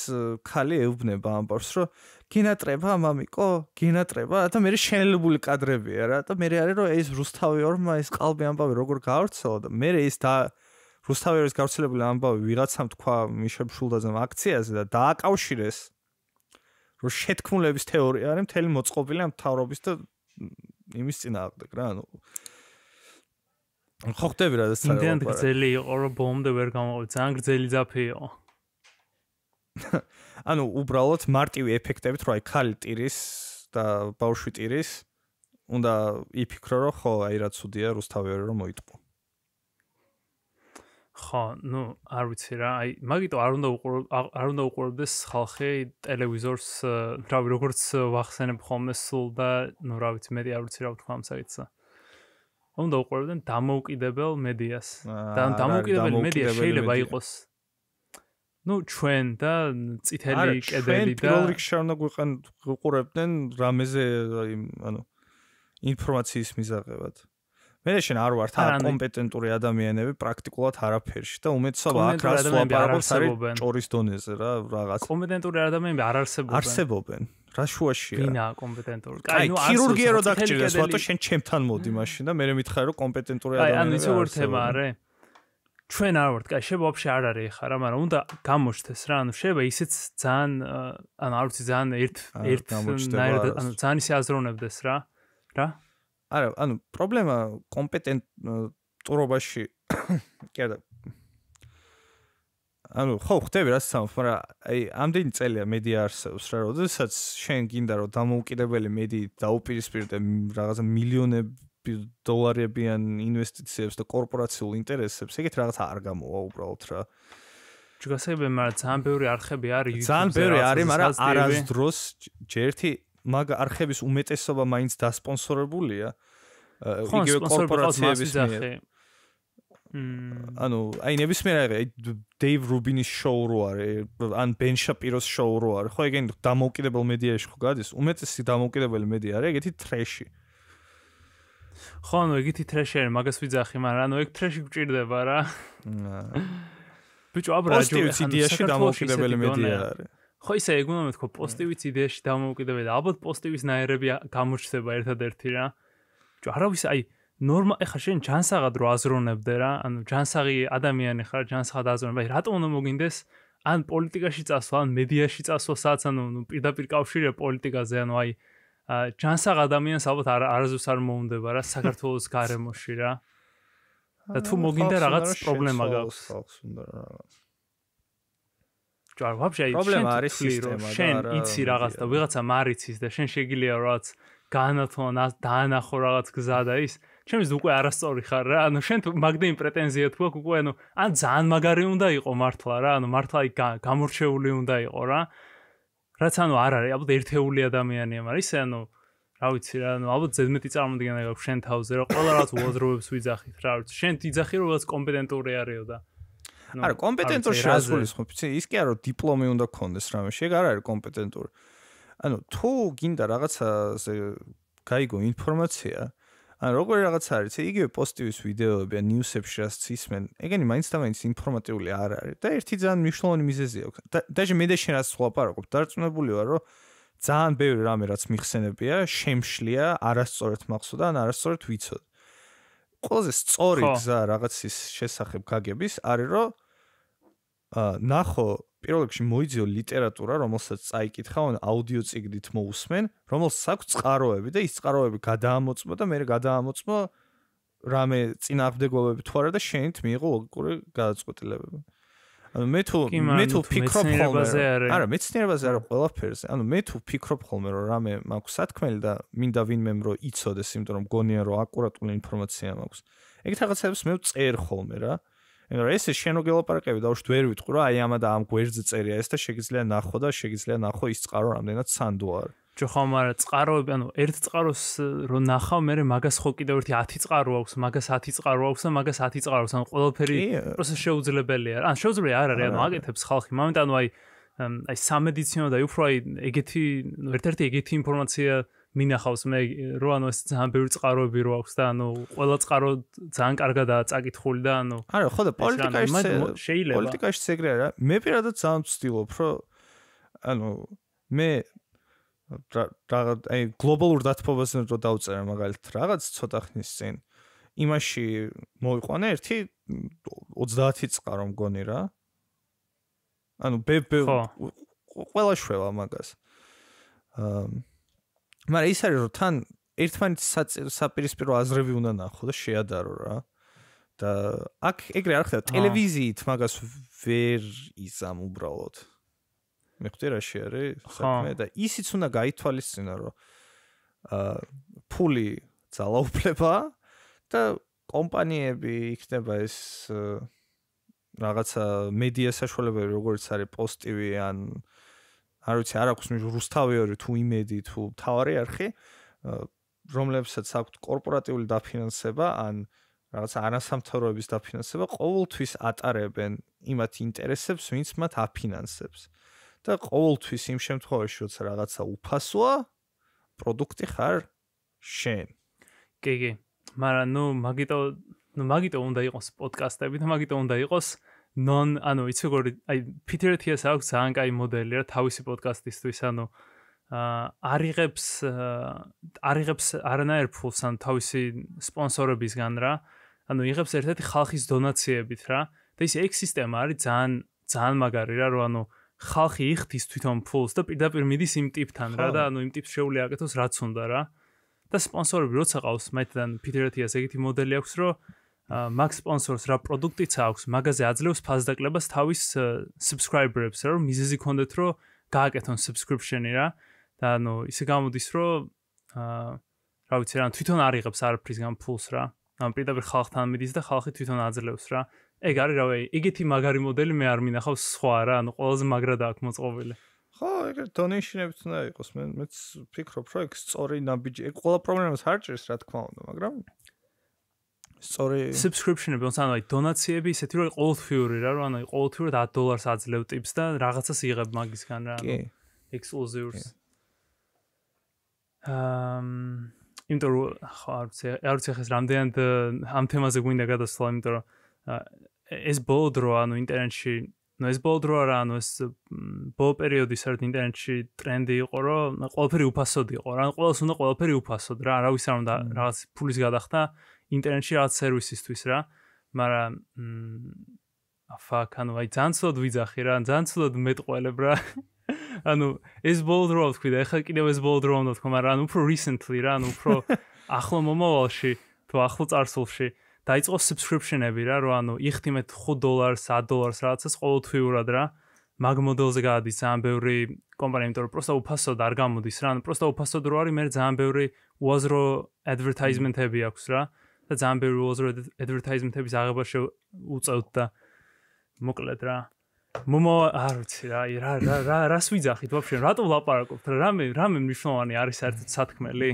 ქალი ეუბნება ამბავს რომ გენატრება მამიკო გენატრება და მე შეიძლებაული კადრებია რა და მე არის რომ ეს რუსთავი ორმა ეს ყალბი ამბავი როგორ გავრცელა და მე ეს და რუსთავი ეს გავრცელებული ამბავი ვიღაცამ თქვა მიშებშულდაზემ აქციაზე და დააკავშირეს რომ შეთქმულების თეორია არის მთელი მოწყობილი ამ თავრობის და იმის წინააღმდეგ რა ანუ ხო ხდები რა ეს საერთოდ ინდენტ გზელი იყო რომ ბომბე ვერ გამოვა ძალიან გზელი ძაფეო ანუ უბრალოდ მარტივი ეფექტებით რომ აი ხალი ტირის და ბავშვი ტირის უნდა იფიქრო რომ ხო აი რა ცუდია რუსთავიერი რომ მოიტყო ხო ნუ არ ვიცი რა აი მაგიტო არ უნდა უყურო არ უნდა უყურდეს ხალხი ტელევიზორს რავი როგორც ვახსენებ ხოლმე სულ და ნუ რა ვიცი მე არ ვიცი რა ვთქვა ამ საიტზე რომ დაუყოვნებლივ დამოუკიდებელ მედიას. და დამოუკიდებელ მედია შეიძლება იყოს ну ჩვენ და წითელი კედელი და ჩვენ პროლიქს არ უნდა გვიყენ უყურებდნენ რამეზე ანუ ინფორმაციის მიზაღებად. მე შენ არ ვარ თან კომპეტენტური ადამიანები პრაქტიკულად არაფერში და უმეცობა აქ რა სულაპარაკობს არის ჯორის დონეზე რა რაღაც კომპეტენტური ადამიანები არ არსებობენ არსებობენ რა შუაშია ვინა კომპეტენტური კაი ნუ ქირურგია რო დაგჭირდეს ვატო შენ ჩემთან მოდი mm. მაშინ და მე მითხარი რომ კომპეტენტური ადამიანები კაი ანუ ისე ვარ თემა არე ჩვენ არ ვართ კაი შეიძლება ვაფშე არ არის ხარ მაგრამ უნდა გამოშთეს რა ანუ შეიძლება ისიც ძალიან ანუ არ ვიცი ძალიან ერთ ერთ ანუ ძალიან ისე აზროვნებდეს რა რა არა ანუ პრობლემა კომპეტენტურობაში კიდე ანუ ხო ხტები რა სამ რა აი ამდენი წელია მედია არსებს რა როდესაც შენ გინდა რომ დამოუკიდებელი მედი დაუპირისპირდე რაღაცა მილიონები დოლარებიან ინვესტიციებს და კორპორაციულ ინტერესებს ეგეთ რაღაცა არ გამოვა უბრალოდ რა ჯგასები მაგრამ ძალიან ბევრი არხები არის ძალიან ბევრი არის მაგრამ არასდროს ჯერთი მაგ არხების უმეტესობა მაინც დასპონსორებულია იგივე კორპორაციების მიერ. Hmm. ანუ აი ნებისმიერ აი დეივ რუბინის შოუ რო არის ან ბენ შაპიროს შოუ რო არის ხო ეგენ დამოუკიდებელ მედიაში ხო გადის უმეტესი დამოუკიდებელი მედია არის ეგეთი ტრეში ხო ანუ ეგეთი ტრეში არის მაგას ვიძახი მაგრამ ანუ ეგ ტრეში გვჭირდება რა ბიჭო აბრაჯო ეს იდეაში დამოუკიდებელი მედია არის ხო ისე ეგონა მეთქო პოზიტივის იდეაში დამოუკიდებელი და ალბათ პოზიტივის ნაერები გამოჩნდება ერთადერთი რა. ჯო არა ვიცი აი ნორმა ეხა შენ ჯანსაღად რო აზროვნებდე რა, ანუ ჯანსაღი ადამიანი ხარ, ჯანსაღად აზროვნებდე, რატომ უნდა მოგინდეს ან პოლიტიკაში წასვლა, ან მედიაში წასვლა, სადაც ანუ პირდაპირ კავშირია პოლიტიკაზე, ანუ აი ჯანსაღ ადამიანს ალბათ არ არაზუსტ არ მოუნდება რა საქართველოს გარემოში რა. და თუ მოგინდა რაღაც პრობლემა გაქვს. ხო, ხო, უნდა რა. ჯარ ვაფშე პრობლემა არის სისტემა და შენ იცი რაღაც და ვიღაცა მარიცის და შენ შეგიძლია რაღაც განათლონ დაანახო რაღაც გზა და ის ჩემს უკვე არასწორი ხარ რა ანუ შენ მაგდენი პრეტენზია თქვაქ უკვე ანუ ან ძალიან მაგარი უნდა იყო მართლა რა ანუ მართლა გამორჩეული უნდა იყო რა რაც ანუ არ არის ალბათ ერთეული ადამიანია მაგრამ ისე ანუ რა ვიცი რა ანუ ალბათ ზედმეტი წარმოდგენა გაქვს შენ თავზე რა ყველა რაც უაზროებს ვიძახით რა ვიცი შენ თიძახი რომ რაღაც კომპეტენტური არისო და არა კომპეტენტურში რა გულის ხო ფიცი ის კი არა რომ დიპლომი უნდა გქონდეს რა მე შეგ არ არის კომპეტენტური ანუ თუ გინდა რაღაცაზე გაიგო ინფორმაცია ან როგორ რაღაც არის ეს იგივე პოზიტივის ვიდეოები ან ნიუსებში რაც ისმენ ეგენი მაინც და მაინც ინფორმატიული არ არის და ერთი ძალიან მნიშვნელოვანი მიზეზი აქვს და მე და შენ რაც ვლაპარაკობ დარწმუნებული ვარ რომ ძალიან ბევრი რამე რაც მიხსენებია შემშლია არასწორად მახსოვდა ან არასწორად ვიცოდ ყველაზე სწორი გზა რაღაცის შესახებ გაგების არის რომ ნახო პირველ რიგში მოიძიო ლიტერატურა, რომელსაც წაიკითხავ ან აუდიო წიგნით მოусმენ, რომელსაც აქვს წყაროები და ის წყაროები გადაამოწმო და მე გადაამოწმო რამე წინააღმდეგობები თوارა და შენით მიიღო ლოგიკური გადაწყვეტილებები. ანუ მე თუ მე თუ ფიქრობ ხოლმე, არა, მეცნიერებაზე არა, ყველაფერზე. ანუ მე თუ ფიქრობ ხოლმე, რომ რამე მაქვს სათქმელი და მინდა ვინმემ რომ იცოდეს, იმიტომ რომ გონია რომ აკურატული ინფორმაცია მაქვს. ეგეთ რაღაცებს მე ვწერ ხოლმე რა. იმიტომ რომ ესე შენოგელაპარაკები და უშ ვერ ვიტყვი რა აი ამა და ამ გვერდზე წერია ეს და შეიძლება ნახო და შეიძლება ნახო ის წყარო რამდენად სანდო არ ჯოხომ არა წყაროები ანუ ერთ წყაროს э, რო ნახავ მე მაგას ხო კიდევ ერთი 10 წყარო აქვს მაგას 10 წყარო აქვს და მაგას 10 წყაროს ანუ ყველაფერი პროცეს შეუძლებელია ან შეუძლებელი არ არის ანუ აკეთებს ხალხი მომენტ ანუ აი აი სამედიცინო და უფრო აი ეგეთი ერთ-ერთი ეგეთი ინფორმაცია მინახავს მე რომ ანუ ეს ძალიან ბევრი წყაროები რო აქვს და ანუ ყველა წყარო ძალიან კარგადაა წაკითხული და ანუ არა ხო და პოლიტიკაში პოლიტიკაში ეგრე არა მე პირადად ძალიან ვცდილობ რომ ანუ მე აი გლობალურ დათბობას რო დავწერე მაგალითად რაღაც ცოტა ხნის წინ იმაში მოიყვანე ერთი 30 წყარო მგონი რა ანუ ბევრი ყველა შევა მაგას აა მაგრამ ის არის რომ თან ერთმანეთს საპირისპირო აზრები უნდა ნახო და შეადარო რა და აქ ეგრე არ ხდება ტელევიზიით მაგას ვერ იზამ უბრალოდ მე ხვდი რა შე არის საქმე და ისიც უნდა გაითვალისწინო რომ ა ფული ძალაუფლება და კომპანიები იქნება ეს რაღაცა მედია საშუალებები როგორც არის პოზიტივი ან არ ვიცი არ აქვს რუსთავიორი თუ იმედი თუ თავარი არხი რომლებსაც აქვთ კორპორატიული დაფინანსება ან რაღაც არასამთავროების დაფინანსება ყოველთვის ატარებენ იმათ ინტერესებს ვინც მათ აფინანსებს და ყოველთვის იმ შემთხვევაში როცა რაღაცა უფასოა პროდუქტი ხარ შენ კი კი მაგრამ ნუ მაგიტო ნუ მაგიტო უნდა იყოს პოდკასტები და მაგიტო უნდა იყოს non ano it's good i peter thias აქვს ძალიან კაი მოდელი რა თავისი პოდკასტისთვის ანუ არიღებს არიღებს არანაირ ფულს ან თავისი სპონსორებისგან რა ანუ იღებს ერთ-ერთი ხალხის დონაციებით რა და ეს ex სისტემა არის ძალიან ძალიან მაგარი რა რომ ანუ ხალხი იხდის თვითონ ფულს და პირდაპირ მიდის იმ ტიპთან რა და ანუ იმ ტიპს შეუ ល ია აკეთოს რაც უნდა რა და სპონსორები როცა ყავს მეთან peter thias ეგეთი მოდელი აქვს რომ მაგ სპონსორს რა პროდუქტიც აქვს, მაგაზე აძლევს ფასდაკლებას თავის subscriber-ებს, რომ მიზეზი ქონდეთ, რომ გააკეთონ subscription-ი რა. და ანუ ისე გამოდის, რომ აა რა ვიცი, რა თვითონ არიღებს არაფრისგან ფულს რა. ანუ პირდაპირ ხალხთან მიდის და ხალხი თვითონ აძლევს რა. ეგ არის რა ვიცი, იგითი მაგარი მოდელი მე არ მინახავს სხვა რა, ანუ ყველაზე მაგრად აქვს მოწყობილი. ხო, ეგ donation-ებიც უნდა იყოს. მე მეც ფიქრობ, რომ ეგ სწორი ნაბიჯი. ეგ ყველა პრობლემას არჭერს რა თქმა უნდა, მაგრამ სწორი subscription-ები, ანუ აი დონაციები ისეთი რომ ყოველთვიური რა, რომ ანუ აი ყოველთვიურად 10 დოლარს აძლევ ტიპს და რაღაცას იღებ მაგისგან რა, ანუ exclusives. ამ იმიტომ რომ ხარ წე, ხარ წე რამდენი ამ თემაზე გვინდა გადასვლა, იმიტომ რომ ეს ბოლო დრო ანუ ინტერნეტში ну из болдрора ну из по периоди сарт интернетში тренდი იყო რომ ყველაფერი უფასოდ იყო რა ყველას უნდა ყველაფერი უფასოდ რა არავის არ უნდა რაღაც ფულის გადახდა ინტერნეტში რაღაც სერვისისთვის რა. მაგრამ აფაქ ანუ აი ძალიან ცუდად ვიძახი რა, ძალიან ცუდად მეტყველებ რა. ანუ ეს bold road თქვი და ეხლა კიდევ ეს bold road თქვა, მაგრამ უფრო recently რა, ანუ უფრო ახლო მომავალში, თუ ახლო წარსულში დაიწყო subscription-ები რა, რომ ანუ იხდიმეთ 5 დოლარს, 10 დოლარს რაღაცას ყოველთვიურად რა. მაგ მოდელზე გადადის ძალიან ბევრი კომპანია, იმიტომ რომ პროსტა უფასოდ არ გამოდის რა, ანუ პროსტა უფასოდ რო არის, მე ძალიან ბევრი უაზრო advertisement-ები აქვს რა. და ძალიან ბევრი როლს რო ადვერტაიზმენტების აღება შეუწევთ და მოკლედ რა მომო არ ვიცი რა რა რა რას ვიძახით ვაფშე რატო ვლაპარაკობთ რა მე რა მე მნიშვნელოვანი არის საერთოდ სათქმელი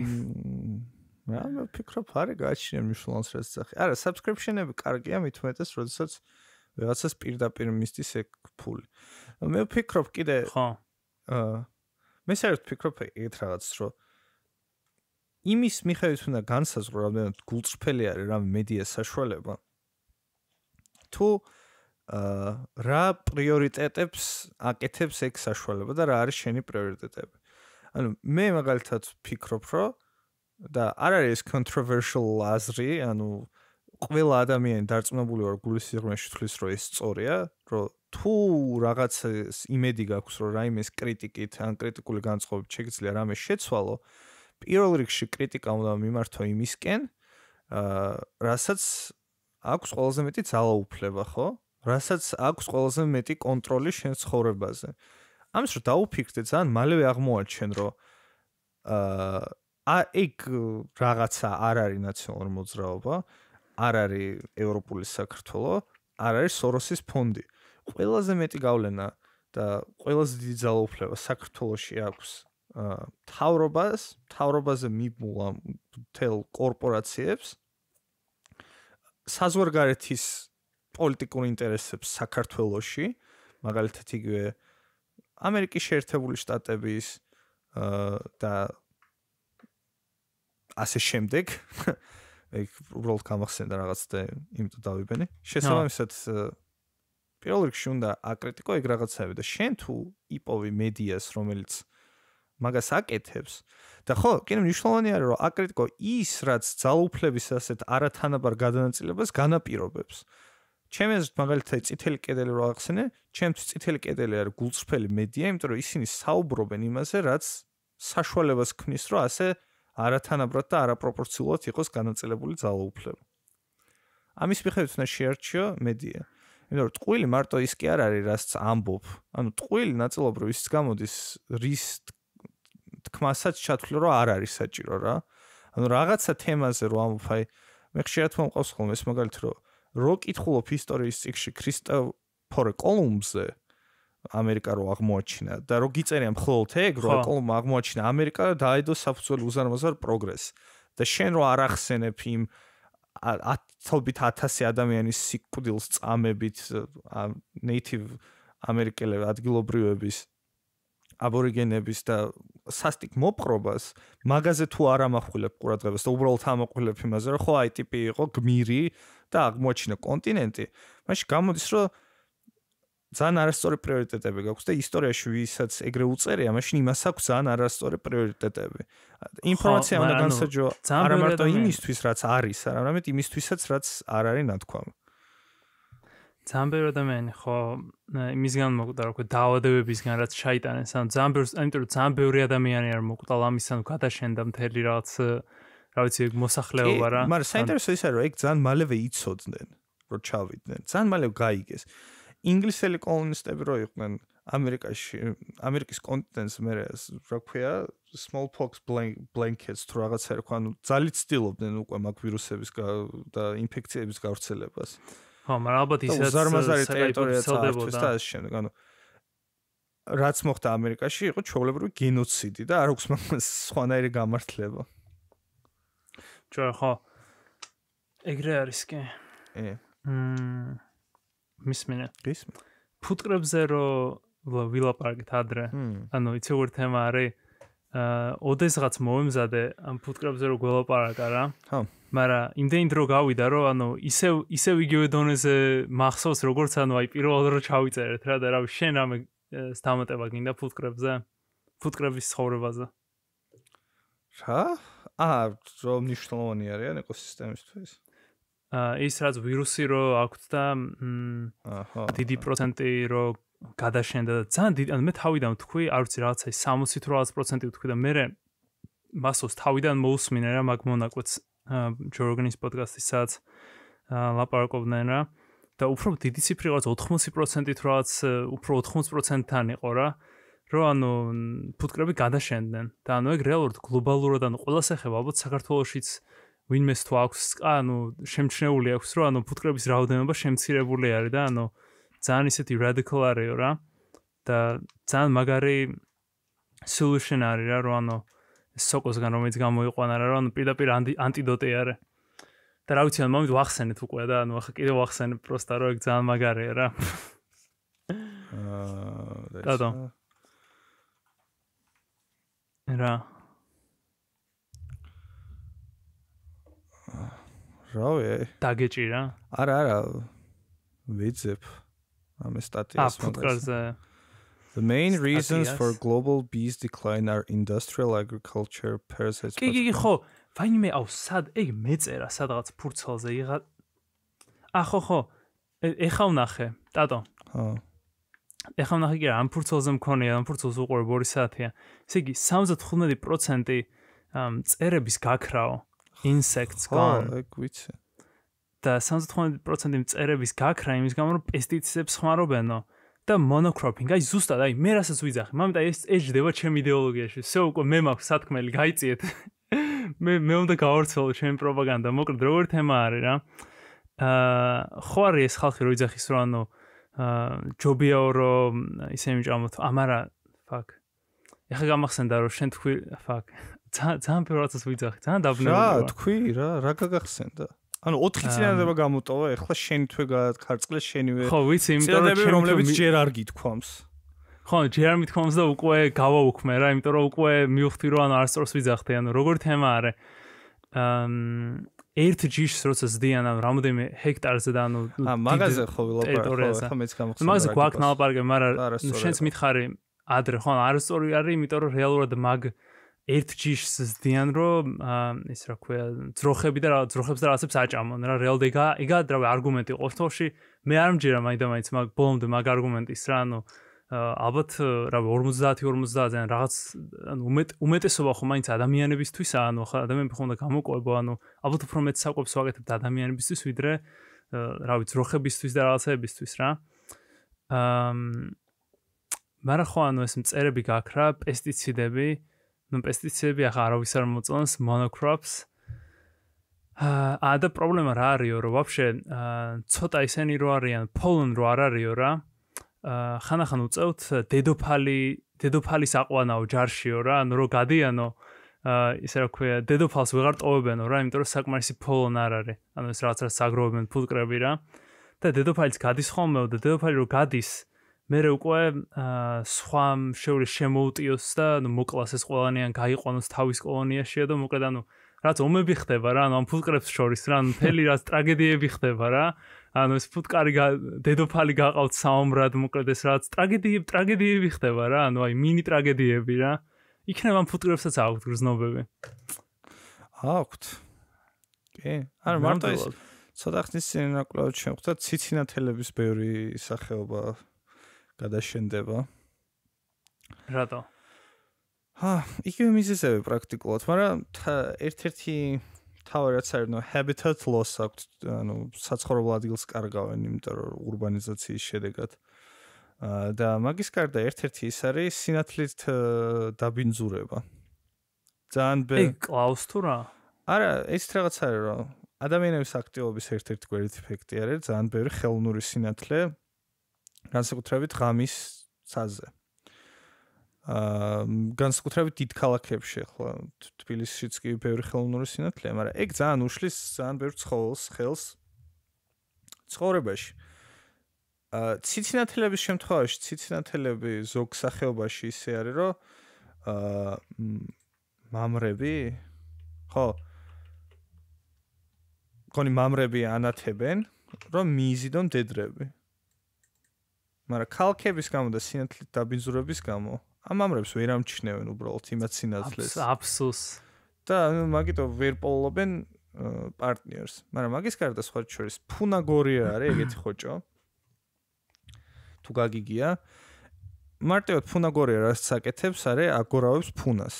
რა მე ფიქრობ არა გაჩინე მნიშვნელოვანს რა ძახი არა subscription-ები კარგია მithmetes როდესაც ვიღაცას პირდაპირ მისთვის ეგ ფული მე ვფიქრობ კიდე ხო აა მე საერთოდ ვფიქრობ ერთ რაღაც რომ იმის მიხედვით უნდა განსაზღვრო რამდენად გულწრფელი არის რა მედია საშუალება თუ აა რა პრიორიტეტებს აკეთებს ეგ საშუალება და რა არის შენი პრიორიტეტები ანუ მე მაგალითად ფიქრობ რომ და არ არის controversial lazri ანუ ყველა ადამიანი დარწმუნებული ვარ გულის სიღრმეში თulis რომ ეს სწორია რომ თუ რაღაც იმედი გაქვს რომ რაიმეს კრიტიკით ან კრიტიკული განწყობით შეიძლება რამე შეცვალო პირველ რიგში კრიტიკა უნდა მიმართო იმისკენ, აა, რასაც აქვს ყველაზე მეტი ძალაუფლება, ხო? რასაც აქვს ყველაზე მეტი კონტროლი შენ ცხოვრებაზე. ამის რომ დაუფიქრდე, ძალიან მალევე აღმოაჩენ, რომ აა, ეგ რაღაცა არ არის ნაციონალური მოძრაობა, არ არის ევროპული საქართველო, არ არის სოროსის ფონდი. ყველაზე მეტი გავლენა და ყველაზე დიდი ძალაუფლება საქართველოს აქვს თავრობას, თავრობაზე მიმულა თელ კორპორაციებს საზღვარგარეთის პოლიტიკურ ინტერესებს საქართველოსში, მაგალითად იგივე ამერიკის შეერთებული შტატების და ასე შემდეგ ეგ უბრალოდ გამახსენდა რაღაც და იმიტომ დავიბენე. შესაბამისად პირველ რიგში უნდა აკრიტიკო ეგ რაღაცები და შენ თუ იპოვე მედიას რომელიც აა მაგას აკეთებს და ხო, კიდე მნიშვნელოვანი არის რომ აკრიტიკო ის, რაც ძალუფლების ასეთ არათანაბარ გადანაწილებას განაპირობებს. ჩემს მაგალითად წითელი კედელი რო ახსენე, ჩემს წითელი კედელი არის გულწრფელი მედია, იმიტომ რომ ისინი საუბრობენ იმაზე, რაც საშუალებას ქმნის, რომ ასე არათანაბრად და არაპროპორციულად იყოს განაწილებული ძალუფლება. ამის მიხედვით უნდა შეერჩიო მედია. იმიტომ რომ ტყუილი მარტო ის კი არ არის, რაც ამბობ. ანუ ტყუილი ნაწილობრივ ის გამოდის რის თქმასაც ჩათვლი რომ არ არის საჭირო რა. ანუ რაღაცა თემაზე რომ ამოფაი მე ხშირად მომყავს ხოლმე ეს მაგალით რომ რო კითხულობ ისტორიის წიგში ქრისტოფორ კოლუმბზე ამერიკა რო აღმოაჩინა და რო გიწერია მხოლოდ ეგ რო კოლუმბ აღმოაჩინა ამერიკა და დაედო საფუძველი უზარმაზარ პროგრესს და შენ რო არ ახსენებ იმ ათობით ათასი ადამიანის სიკვდილს წამებით ნეიტივ ამერიკელებს ადგილობრივების აბორიგენების და სასტიკ მოპყრობას მაგაზე თუ არ ამახვილებ ყურადღებას და უბრალოდ ამაყვილებ იმაზე რომ ხო აი ტიპი იყო გმირი და აღმოჩინა კონტინენტი მაშინ გამოდის რომ ძალიან არასწორი პრიორიტეტები გაქვს და ისტორიაში ვისაც ეგრე უწერია მაშინ იმას აქვს ძალიან არასწორი პრიორიტეტები ინფორმაცია უნდა განსაჯო არა მარტო იმისთვის რაც არის არამედ იმისთვისაც რაც არ არის ნათქვამი ზამბერ ადამიანი ხო იმის გამო მოკვდა როგორ დაავადებებისგან რაც შაიტანეს ან ზამბერს ამიტომ ზამბერი ადამიანი არ მოკვდა ლამისან გადაშენდა მთელი რაღაც რა ვიცი მოსახლეობა რა მაგრამ საინტერესო ისაა რომ ეგ ძალიან მალევე იწოდნენ რო ჩავიდნენ ძალიან მალევე გაიგეს ინგლისელი კოლონისტები რო იყვნენ ამერიკაში ამერიკის კონტინენტს მე რა ქვია smallpox blankets თუ რაღაცა რქვა ანუ ძალიც ცდილობდნენ უკვე მაგ ვირუსების და ინფექციების გავრცელებას ხო, მაგრამ ალბათ ისაც უზარმაზარი ტერიტორია წარმოდგა და ამ შემდეგ ანუ რაც მოხდა ამერიკაში იყო ჩვეულებრივი გენოციდი და არ აქვს მას ხვანაირი გამართლება. ჯო ხო. ეგრე არის კი. ე. მმ. მისმენა. გისმენ. ფუტკრებზე რომ ვილაპარაკეთ ადრე. ანუ იცი ვერ თემა არის. აა, ოდესღაც მომემზადე ამ ფუტკრებზე რომ გველაპარაკა რა. ხო. მარა იმდენი დრო გავიდა რომ ანუ ისე ისე ვიგივე დონეზე მახსოვს როგორც ანუ აი პირველად რო ჩავიწერეთ რა და რა შენ ამ სტამატება გინდა ფუტკრებზე ფუტკრების ცხოვრებაზე რა ა რო მნიშვნელოვანი არიან ეკოსისტემისთვის ა ის რაც ვირუსი რო აქვს და აჰა დიდი პროცენტი რო გადაშენდა და ძალიან დიდი ანუ მე თავიდან თქვი არ ვიცი რაღაცა 60-80% ვთქვი და მე მასოს თავიდან მოусმინე რა მაგ მონაკვეთს ჯორგენის პოდკასტის სადაც ლაპარაკობდნენ რა და უფრო დიდი ციფრი რაღაც 80%-ით რაღაც უფრო 80%-თან იყო რა რო ანუ ფუტკრები გადაშენდნენ და ანუ ეგ რეალურად გლობალურად ანუ ყველას ეხება ალბათ საქართველოსიც ვინმე თუ აქვს ანუ შემჩნეული აქვს რომ ანუ ფუტკრების რაოდენობა შემცირებული არის და ანუ ძალიან ისეთი radical არისო რა და ძალიან მაგარი solution არის რა რომ ანუ სოკოსგან რომელიც გამოიყვანა რა რომ პირდაპირ ანტიდოტე არა და რა ვიცი ან მომენტ ვახსენეთ უკვე და ანუ ახლა კიდე ვახსენე პროსტა რო ეგ ძალიან მაგარია რა აა და და რა რავი დაგეჭირა არა არა ვიძებ ამ სტატიას მოდგა აა ფუტკარზე The main reasons for global bees decline are industrial agriculture, parasites. კი, კი, ხო, ვაიმე აუ სად ეგ მეწერა, სადღაც ფურცელზე იღა. ახო, ხო. ეხა ვნახე, ტატო. ხო. ეხა ვნახე, რა ამ ფურცელზე მქონია, ამ ფურცელს უყურებ 2 საათია. ესე იგი 75% წერების გაქრაო. Insects gone. ხო, ეგ ვიცი. და 75% წერების გაქრა იმის გამო რომ პესტიციდებს ხმარობენო. და monocropping, აი ზუსტად, აი მე რასაც ვიძახი, მამიტომ ეს ეს ჯდება ჩემ იდეოლოგიაში. всё უკვე მე მაქვს სათქმელი, გაიწიეთ. მე მე უნდა გავარცხო ჩემი პროპაგანდა, მოკლედ როგორ თემა არის რა. აა ხوارი ეს ხალხი რო იძახის რომ ანუ აა ჯობიაო რომ ისე მიჭამოთ, ამარა ფაკ. ეხა გამახსენდა რომ შენ თქვი ფაკ. ძალიან პირველად ეს ვიძახი, ძალიან დაბნელი. რა თქვი რა, რა გაგახსენდა? ანუ 4 წინადადება გამოტოვა, ეხლა შენ თვე გაქარწყლე შენივე. ხო, ვიცი, იმიტომ რომ ჩემ რომლებიც ჯერ არ გითქვამს. ხო, ჯერ არ მითქვამს და უკვე გავაუქმე რა, იმიტომ რომ უკვე მივხვდი რომ ანუ არ სწორს ვიზახდი, ანუ როგორი თემა არის? ამ ერთ ჯიშს როცა ზდიან ამ რამოდენიმე ჰექტარზე და ანუ მაღაზია ხო ლაპარაკობ, ხო მეც გამოხსნა. მაღაზია გვაქვს ნალაპარაკები, მაგრამ შენც მითხარი ადრე ხო არასწორი არის, იმიტომ რომ რეალურად მაგ ერთ ჯიშს ზდიან რომ ეს რა ქვია ძროხები და რა ძროხებს და რასებს აჭამონ რა რეალდე ეგა რა არგუმენტი ყოველთვის მე არ მჯერა მაინდამაინც მაგ ბოლომდე მაგ არგუმენტის რა ანუ ალბათ რა 50 50-დან რაღაც ანუ უმეტ უმეტესობა ხო მაინც ადამიანებისთვის ანუ ხა ადამიანები ხომ და გამოყვება ანუ ალბათ უფრო მეც საყვებს ვაკეთებ ადამიანებისთვის ვიდრე რა ვიცი ძროხებისთვის და რაღაცებისთვის რა აм მარა ხო ანუ ეს მწერები გაქრა პესტიციდები აა ნუ პესტიციდები ახლა არავის არ მოწონს monocrops აა და პრობლემა რა არისო რომ ვაფშე ცოტა ისენი რო არიან ფოლონ რო არ არისო რა აა ხანახან უწევთ დედოფალი დედოფალის აყვანაო ჯარშიო რა ანუ რო გადიანო აა ისე რა ქვია დედოფალს ვეღარ ტოვებენო რა იმიტომ რომ საკმარისი ფოლონ არ არის ანუ ეს რაღაც რა საგროვებენ ფულკრები რა და დედოფალს გადის ხოლმე და დედოფალი რო გადის აა მერე უკვე სხვა შეური შემოუტიოს და ნუ მოკლას ეს ყველანიან გაიყვანოს თავის კოლონიაშია და მოკლედ ანუ რაც ომები ხდება რა ანუ ამ ფუტკრებს შორის რა ანუ მთელი რაც ტრაგედიები ხდება რა ანუ ეს ფუტკარი დედოფალი გაყავთ საომრად მოკლედ ეს რაც ტრაგედიები ტრაგედიები ხდება რა ანუ აი მინი ტრაგედიები რა იქნება ამ ფუტკრებსაც აქვს გრძნობები აქვთ კი არა მარტო ეს ცოტა ხნის წინ რა ყოველ შემთხვევაში ციცინათელების ბევრი სახეობაა გადაშენდება. რატო? ჰა, იქნებ მისესევე პრაქტიკულად, მაგრამ ერთ-ერთი თავადაც არის, ნო, habitat loss აქვს, ანუ საცხოვრებელ ადგილს კარგავენ, იმიტომ რომ урბანიზაციის შედეგად. და მაგის გარდა ერთ-ერთი ის არის სინათლით დაბინძურება. ძალიან ბე. ეი, კлауს თუ რა? არა, ეს რაღაც არის რა. ადამიანების აქტივობის ერთ-ერთი კვერიტი ფაქტი არის, ძალიან ბევრი ხელოვნური სინათლე განსაკუთრებით ღამის საზე. აა განსაკუთრებით დიდ ქალაქებში ხო თბილისშიც კი ბევრი ხელოვნური სინათლეა, მაგრამ ეგ ძალიან უშლის ძალიან ბევრ ცხოვლს, ხელს ცხოვრებაში. აა ციცინათლების შემთხვევაში, ციცინათლები ზოგ სახეობაში ისე არის, რომ აა მამრები ხო კონი მამრები ანათებენ რომ მიიზიდონ დედრები. მაგრამ ქალკების გამო და სინათლით დაბინძურების გამო ამ ამრებს ვერ ამჩნევენ უბრალოდ იმათ სინათლეს. აბსოლუს. და მაგიტო ვერ პოულობენ პარტნიორს. მაგრამ მაგის გარდა სხვა შორის ფუნაგორია არის ეგეთი ხოჭო. თუ გაგიგია. მარტივად ფუნაგორია რაც საკეთებს არის აგორავებს ფუნას,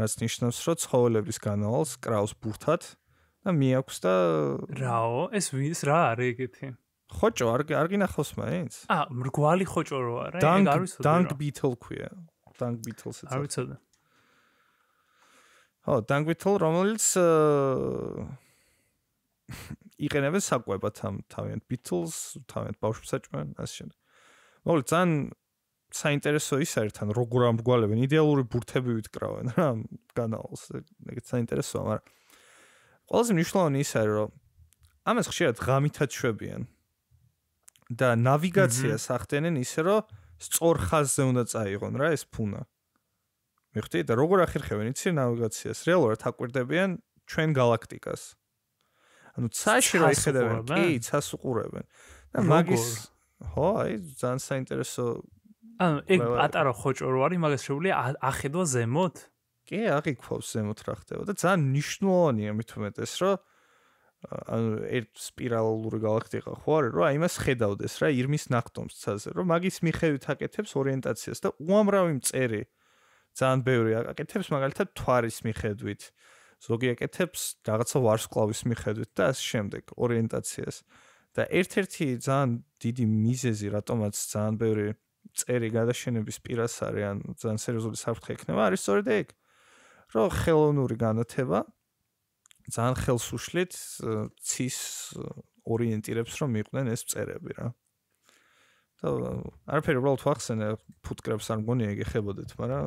რაც ნიშნავს, რომ ცხოველების განალს კრავს ბურთად და მე აქვს და რაო, ეს ვის რა არის ეგეთი? ხოჭო არ არ გინახავს მაინც? ა მრგვალი ხოჭო რო არა, ეგ არ ვიცოდი. დანგ ბიტლ ქვია. დანგ ბიტლსაც. არ ვიცოდი. ხო, დანგ ბიტლ რომელიც იყენებს საკვებად ამ თავიანთ ბიტლს, თავიანთ ბავშვებს საჭმენ, ასე შემდეგ. მოგოლ ძალიან საინტერესო ის ერთთან როგორ ამგვალებენ, იდეალური ბურთები ვიტკრავენ რა კანალს, ეგეც საინტერესოა, მაგრამ ყველაზე მნიშვნელოვანი ის არის რომ ამას ხშირად ღამითაც შვებიან. და ნავიგაციას ახდენენ ისე, რომ სწორ ხაზზე უნდა წაიღონ რა ეს ფუნა. მიხვდით, და როგორ ახერხებენ იცი ნავიგაციას? რეალურად აკვირდებიან ჩვენ galaktikas. ანუ წაში რა ეხედავენ? კი, წასუყურებენ. და მაგის ჰო, აი, ძალიან საინტერესო. ანუ ეგ პატარა ხოჭო რო არის, მაგას შეუძლია ახედვა ზემოთ? კი, აღიქვავს ზემოთ რა ხდება და ძალიან მნიშვნელოვანია მით უმეტეს, რომ ანუ ერთ სპირალური galaxy-ყა ხო არის, რომ აი მას ხედავდეს რა ირმის ნახტომს ცაზე, რომ მაგის მიხედვით აკეთებს ორიენტაციას და უამრავი მწერი ძალიან ბევრი აკეთებს მაგალითად თვარის მიხედვით. ზოგი აკეთებს რაღაცა ვარსკვლავის მიხედვით და ასე შემდეგ ორიენტაციას. და ერთ-ერთი ძალიან დიდი მიზეზი, რატომაც ძალიან ბევრი წერი გადაშენების პირას არის, ან ძალიან სერიოზული საფრთხე ექნება, არის სწორედ ეგ, რომ ხელოვნური განათება ძალიან ხელს უშლით ცის ორიენტირებს რომ იყვნენ ეს წერები რა. და არაფერი უბრალოდ ვახსენე ფუტკრებს არ მგონი ეგეხებოდეთ, მაგრამ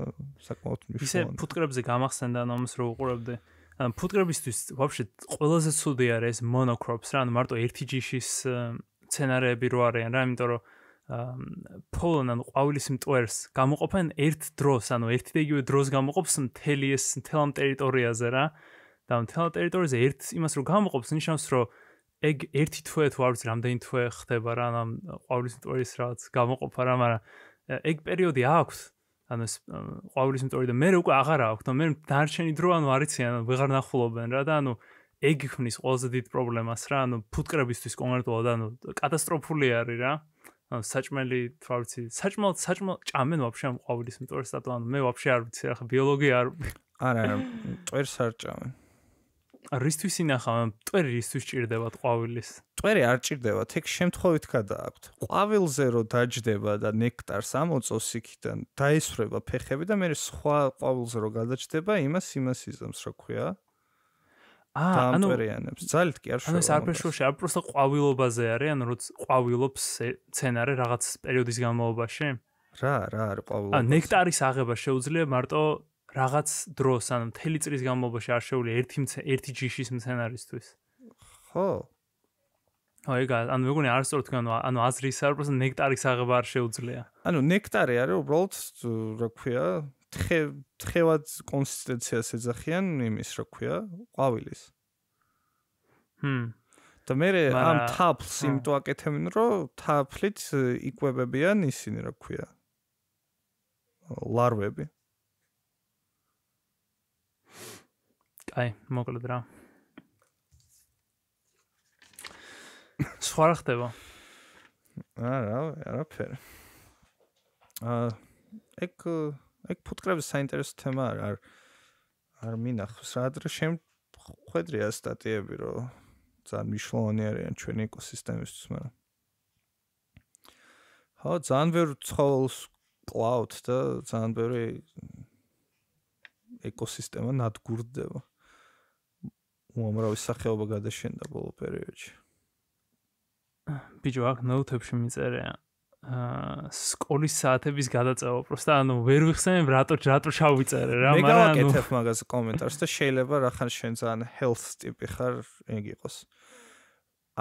საკმაოდ მნიშვნელოვანია. ისე ფუტკრებზე გამახსენდან ამას რო უყურებდი. ფუტკრებისთვის ვაფშე ყველაზე ცუდი არის ეს მონოკროპს რა, ანუ მარტო ერთი ჯიშის სცენარები რო არიან რა, იმიტომ რომ ამ ფოლონ ან ყავილის მტვერს გამოყოფენ ერთ დროს, ანუ ერთ და იგივე დროს გამოყოფს მთელი ეს მთელ ამ ტერიტორიაზე რა. აა და მთელ ტერიტორიაზე ერთ იმას რომ გამოყოფს ნიშნავს რომ ეგ ერთი თვე თუ არც რამდენი თვე ხდება რა ამ ყავლის ტორის რაც გამოყოფა რა მაგრამ ეგ პერიოდი აქვს ანუ ყავლის ტორი და მე უკვე აღარ აქვს და მე დარჩენი დრო ანუ არიცი ანუ ვეღარ ნახულობენ რა და ანუ ეგ ხნის ყველაზე დიდ პრობლემას რა ანუ ფუტკრებისთვის კონკრეტულად ანუ კატასტროფული არის რა ანუ საჭმელი თუ არიცი საჭმელ საჭმელ ჭამენ ვაფშე ამ ყავლის ტორის და ანუ მე ვაფშე არ ვიცი რა ხა ბიოლოგია არ არა ტვერს არ ჭამენ რისთვის ინახავ ამ ტვერი რისთვის ჭირდებათ ყვავილის ტვერი არ ჭირდებათ ეგ შემთხვევით გადააქვთ ყვავილზე რო დაждდება და ნექტარს ამოწოს იქიდან დაესვრება ფეხები და მე სხვა ყვავილზე რო გადაждდება იმას იმას იზამს რა ქვია ა ანუ ტვერიანებს ძალთ კი არ შეიძლება ანუ საერთაშორისო არ უბრალოდ ყვავილობაზე არის ანუ როც ყვავილობს სცენარი რაღაც პერიოდის განმავლობაში რა რა არის ყვავილობა ნექტარის აღება შეუძლია მარტო რაღაც დროს ან მთელი წრის განმავლობაში არ შეული ერთი ერთი ჯიშის მცენარისთვის. ხო. ხო, ეგა, ანუ მეგონი არ სწორ თქვენ, ანუ აზრი 100% ნექტარის აღება არ შეუძლია. ანუ ნექტარი არის უბრალოდ რა ქვია, თხე თხევად კონსისტენციას ეძახიან იმის, რა ქვია, ყვავილის. ჰმ. და მე ამ თაფლს იმით აკეთებენ, რომ თაფლით იკვებებიან ისინი, რა ქვია. ლარვები. აი, მოკლედ რა. სხვა რა ხდება? არა, არაფერი. აა ეგ ეგ პოდკასტი საინტერესო თემა არ არ არ მინახავს რა ადრე შემ ხვედრია სტატიები რომ ძალიან მნიშვნელოვანი არიან ჩვენ ეკოსისტემისთვის, მაგრამ ხო, ძალიან ვერ ცხოვლს კлауდ და ძალიან ვერ ეკოსისტემა ნადგურდება. უამრავი სახეობა გადაშენდა ბოლო პერიოდში. ბიჭო, აქ ნოუთებში მიწერეა. აა სკოლის საათების გადაწევა უბრალოდ ანუ ვერ ვიხსენებ რატო რატო ჩავიწერე რა, მაგრამ მე გავაკეთებ მაგას კომენტარს და შეიძლება რახან შენ ძალიან health ტიპი ხარ, ეგ იყოს.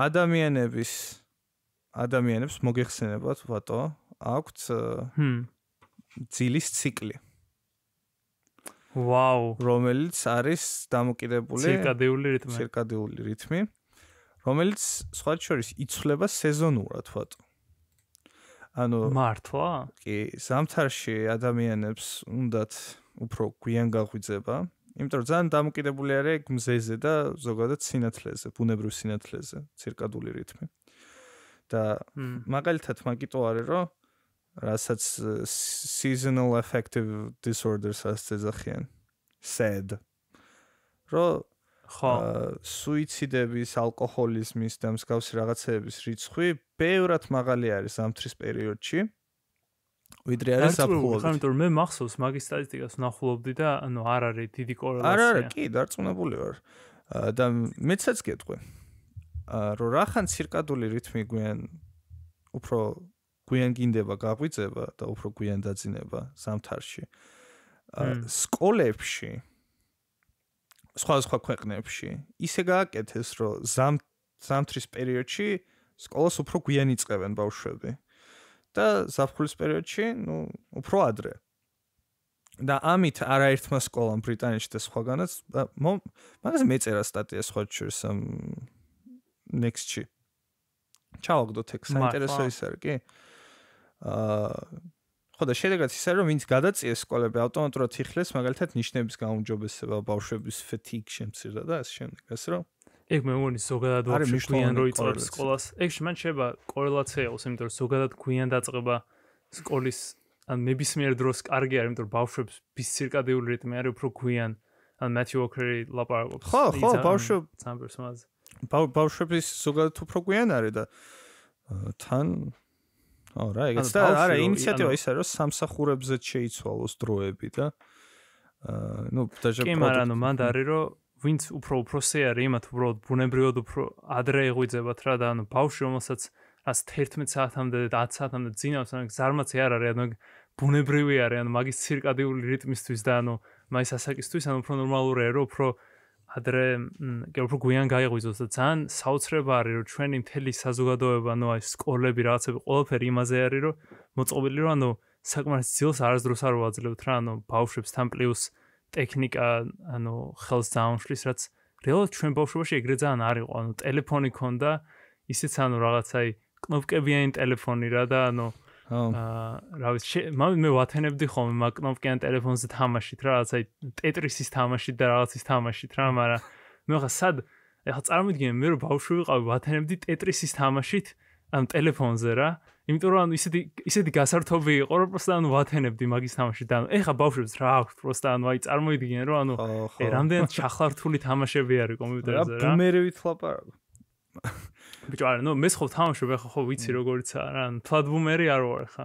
ადამიანების ადამიანებს მოგეხსენებათ ბატო, აქვთ ჰმ ძილის ციკლი. აა ვაუ რომელიც არის დამოკიდებული ცირკადიული რიტმი ცირკადიული რიტმი რომელიც სხვა შორის იცვლება სეზონურად ვთქვათ ანუ მართლა კი სამთარში ადამიანებს უნდათ უფრო გვიან გაღვიძება იმიტომ რომ ძალიან დამოკიდებული არის გმზეზე და ზოგადად სინათლეზე ბუნებრივ სინათლეზე ცირკადიული რიტმი და მაგალითად მაგიტო არის რომ რასაც seasonal affective disorders as ezachian said რო ხო სუიციდების, ალკოჰოლიზმის და მსგავსი რაღაცეების რიცხვი ბევრად მაღალი არის ამ თრის პერიოდში ვიდრე არის საფუძველი. ანუ მე მახსოვს მაგის სტატისტიკას ნახულობდი და ანუ არ არის დიდი კორელაცია. არა, არა, კი, დარწმუნებული ვარ. და მეცაც გეტყვი. რომ რახან ცირკადული რიტმი გვიან უფრო გვიანგინდება გაღვიძება და უფრო გვიან დაძინება სამთარში. სკოლებში სხვადასხვა ქვეყნებში ისე გააკეთეს, რომ ზამ ზამთრის პერიოდში სკოლას უფრო გვიან იწყებენ ბავშვები და საფხულის პერიოდში, ну, უფრო ადრე. და ამით არაერთმა სკოლამ ბრიტანეთში და სხვაგანაც მაგაზე მეწერა სტატია სხვა შორის ამ next-ში. ჩავაგდოთ ეგ საინტერესო ის არის, კი? აა აა ხო და შეიძლება ისე რომ ვინც გადაწიეს სკოლები ავტომატურად იხლეს მაგალითად ნიშნების გაუმჯობესება ბავშვების ფეთიქ შემცირდა და ასე შემდეგ ასე რომ ეგ მე მგონი ზოგადად ვაფშე გვიან რო იწყებს სკოლას ეგ შეიძლება შეება კორელაცია აქვს იმიტომ რომ ზოგადად გვიან დაწყება სკოლის ან ნებისმიერ დროს კარგი არის იმიტომ რომ ბავშვებს ბის ცირკადიული რიტმი არის უფრო გვიან ან მათი ოქრი ლაპარაკობს ხო ხო ბავშვო სამბერსმაზ ბავშვების ზოგადად უფრო გვიან არის და თან ხო რა ეგეც და არა ინიციატივა ის არის რომ სამსახურებზე შეიცვალოს დროები და აა ნუ დაჟე პროდუქტი მაგრამ ანუ მანდ არის რომ ვინც უფრო უფროსე არის იმათ უბრალოდ ბუნებრივად უფრო ადრე ეღვიძებათ რა და ანუ ბავშვი რომელსაც რაც 11 საათამდე და 10 საათამდე ძინავს ან ზარმაცი არ არის ანუ ბუნებრივი არის ანუ მაგის ცირკადიული რიტმისთვის და ანუ მაის ასაკისთვის ანუ უფრო ნორმალურია რომ უფრო ადრე უფრო გვიან გაიყვი ზუსტად ძალიან საოცრებარი რომ ჩვენი მთელი საზოგადოება ანუ აი სკოლები რაღაცები ყველაფერი იმაზე არის რომ მოწყობილი რომ ანუ საკმარის ძილს არასდროს არ ვაძლევთ რა ანუ ბავშვებს თან პლუს ტექნიკა ანუ ხელს დაუნშლის რაც რეალურად ჩვენ ბავშვებში ეგრე ძალიან არის ანუ ტელეფონი ქონდა ისეც ანუ რაღაც აი კნოპკებიანი ტელეფონი რა და ანუ რა ვიცი, მამი მე ვათენებდი ხოლმე მაკნოპკიან ტელეფონზე თამაშით რა, რაღაცა ტეტრისის თამაშით და რაღაცის თამაშით რა, მაგრამ მე ხა სად ახლა წარმოვიდგინე მე რომ ბავშვი ვიყავი, ვათენებდი ტეტრისის თამაშით ამ ტელეფონზე რა. იმიტომ რომ ანუ ისეთი ისეთი გასართობი იყო, რომ პროსტა ანუ ვათენებდი მაგის თამაშში და ეხა ბავშვებს რა აქვს პროსტა ანუ აი წარმოიდგინე რომ ანუ რამდენად ჩახლართული თამაშები არის კომპიუტერზე რა. რა ბუმერივით ლაპარაკობ. ბიჭო არა ნუ მის ხო თამაშობ ხო ვიცი როგორც არა პლატბუმერი არ ვარ ხა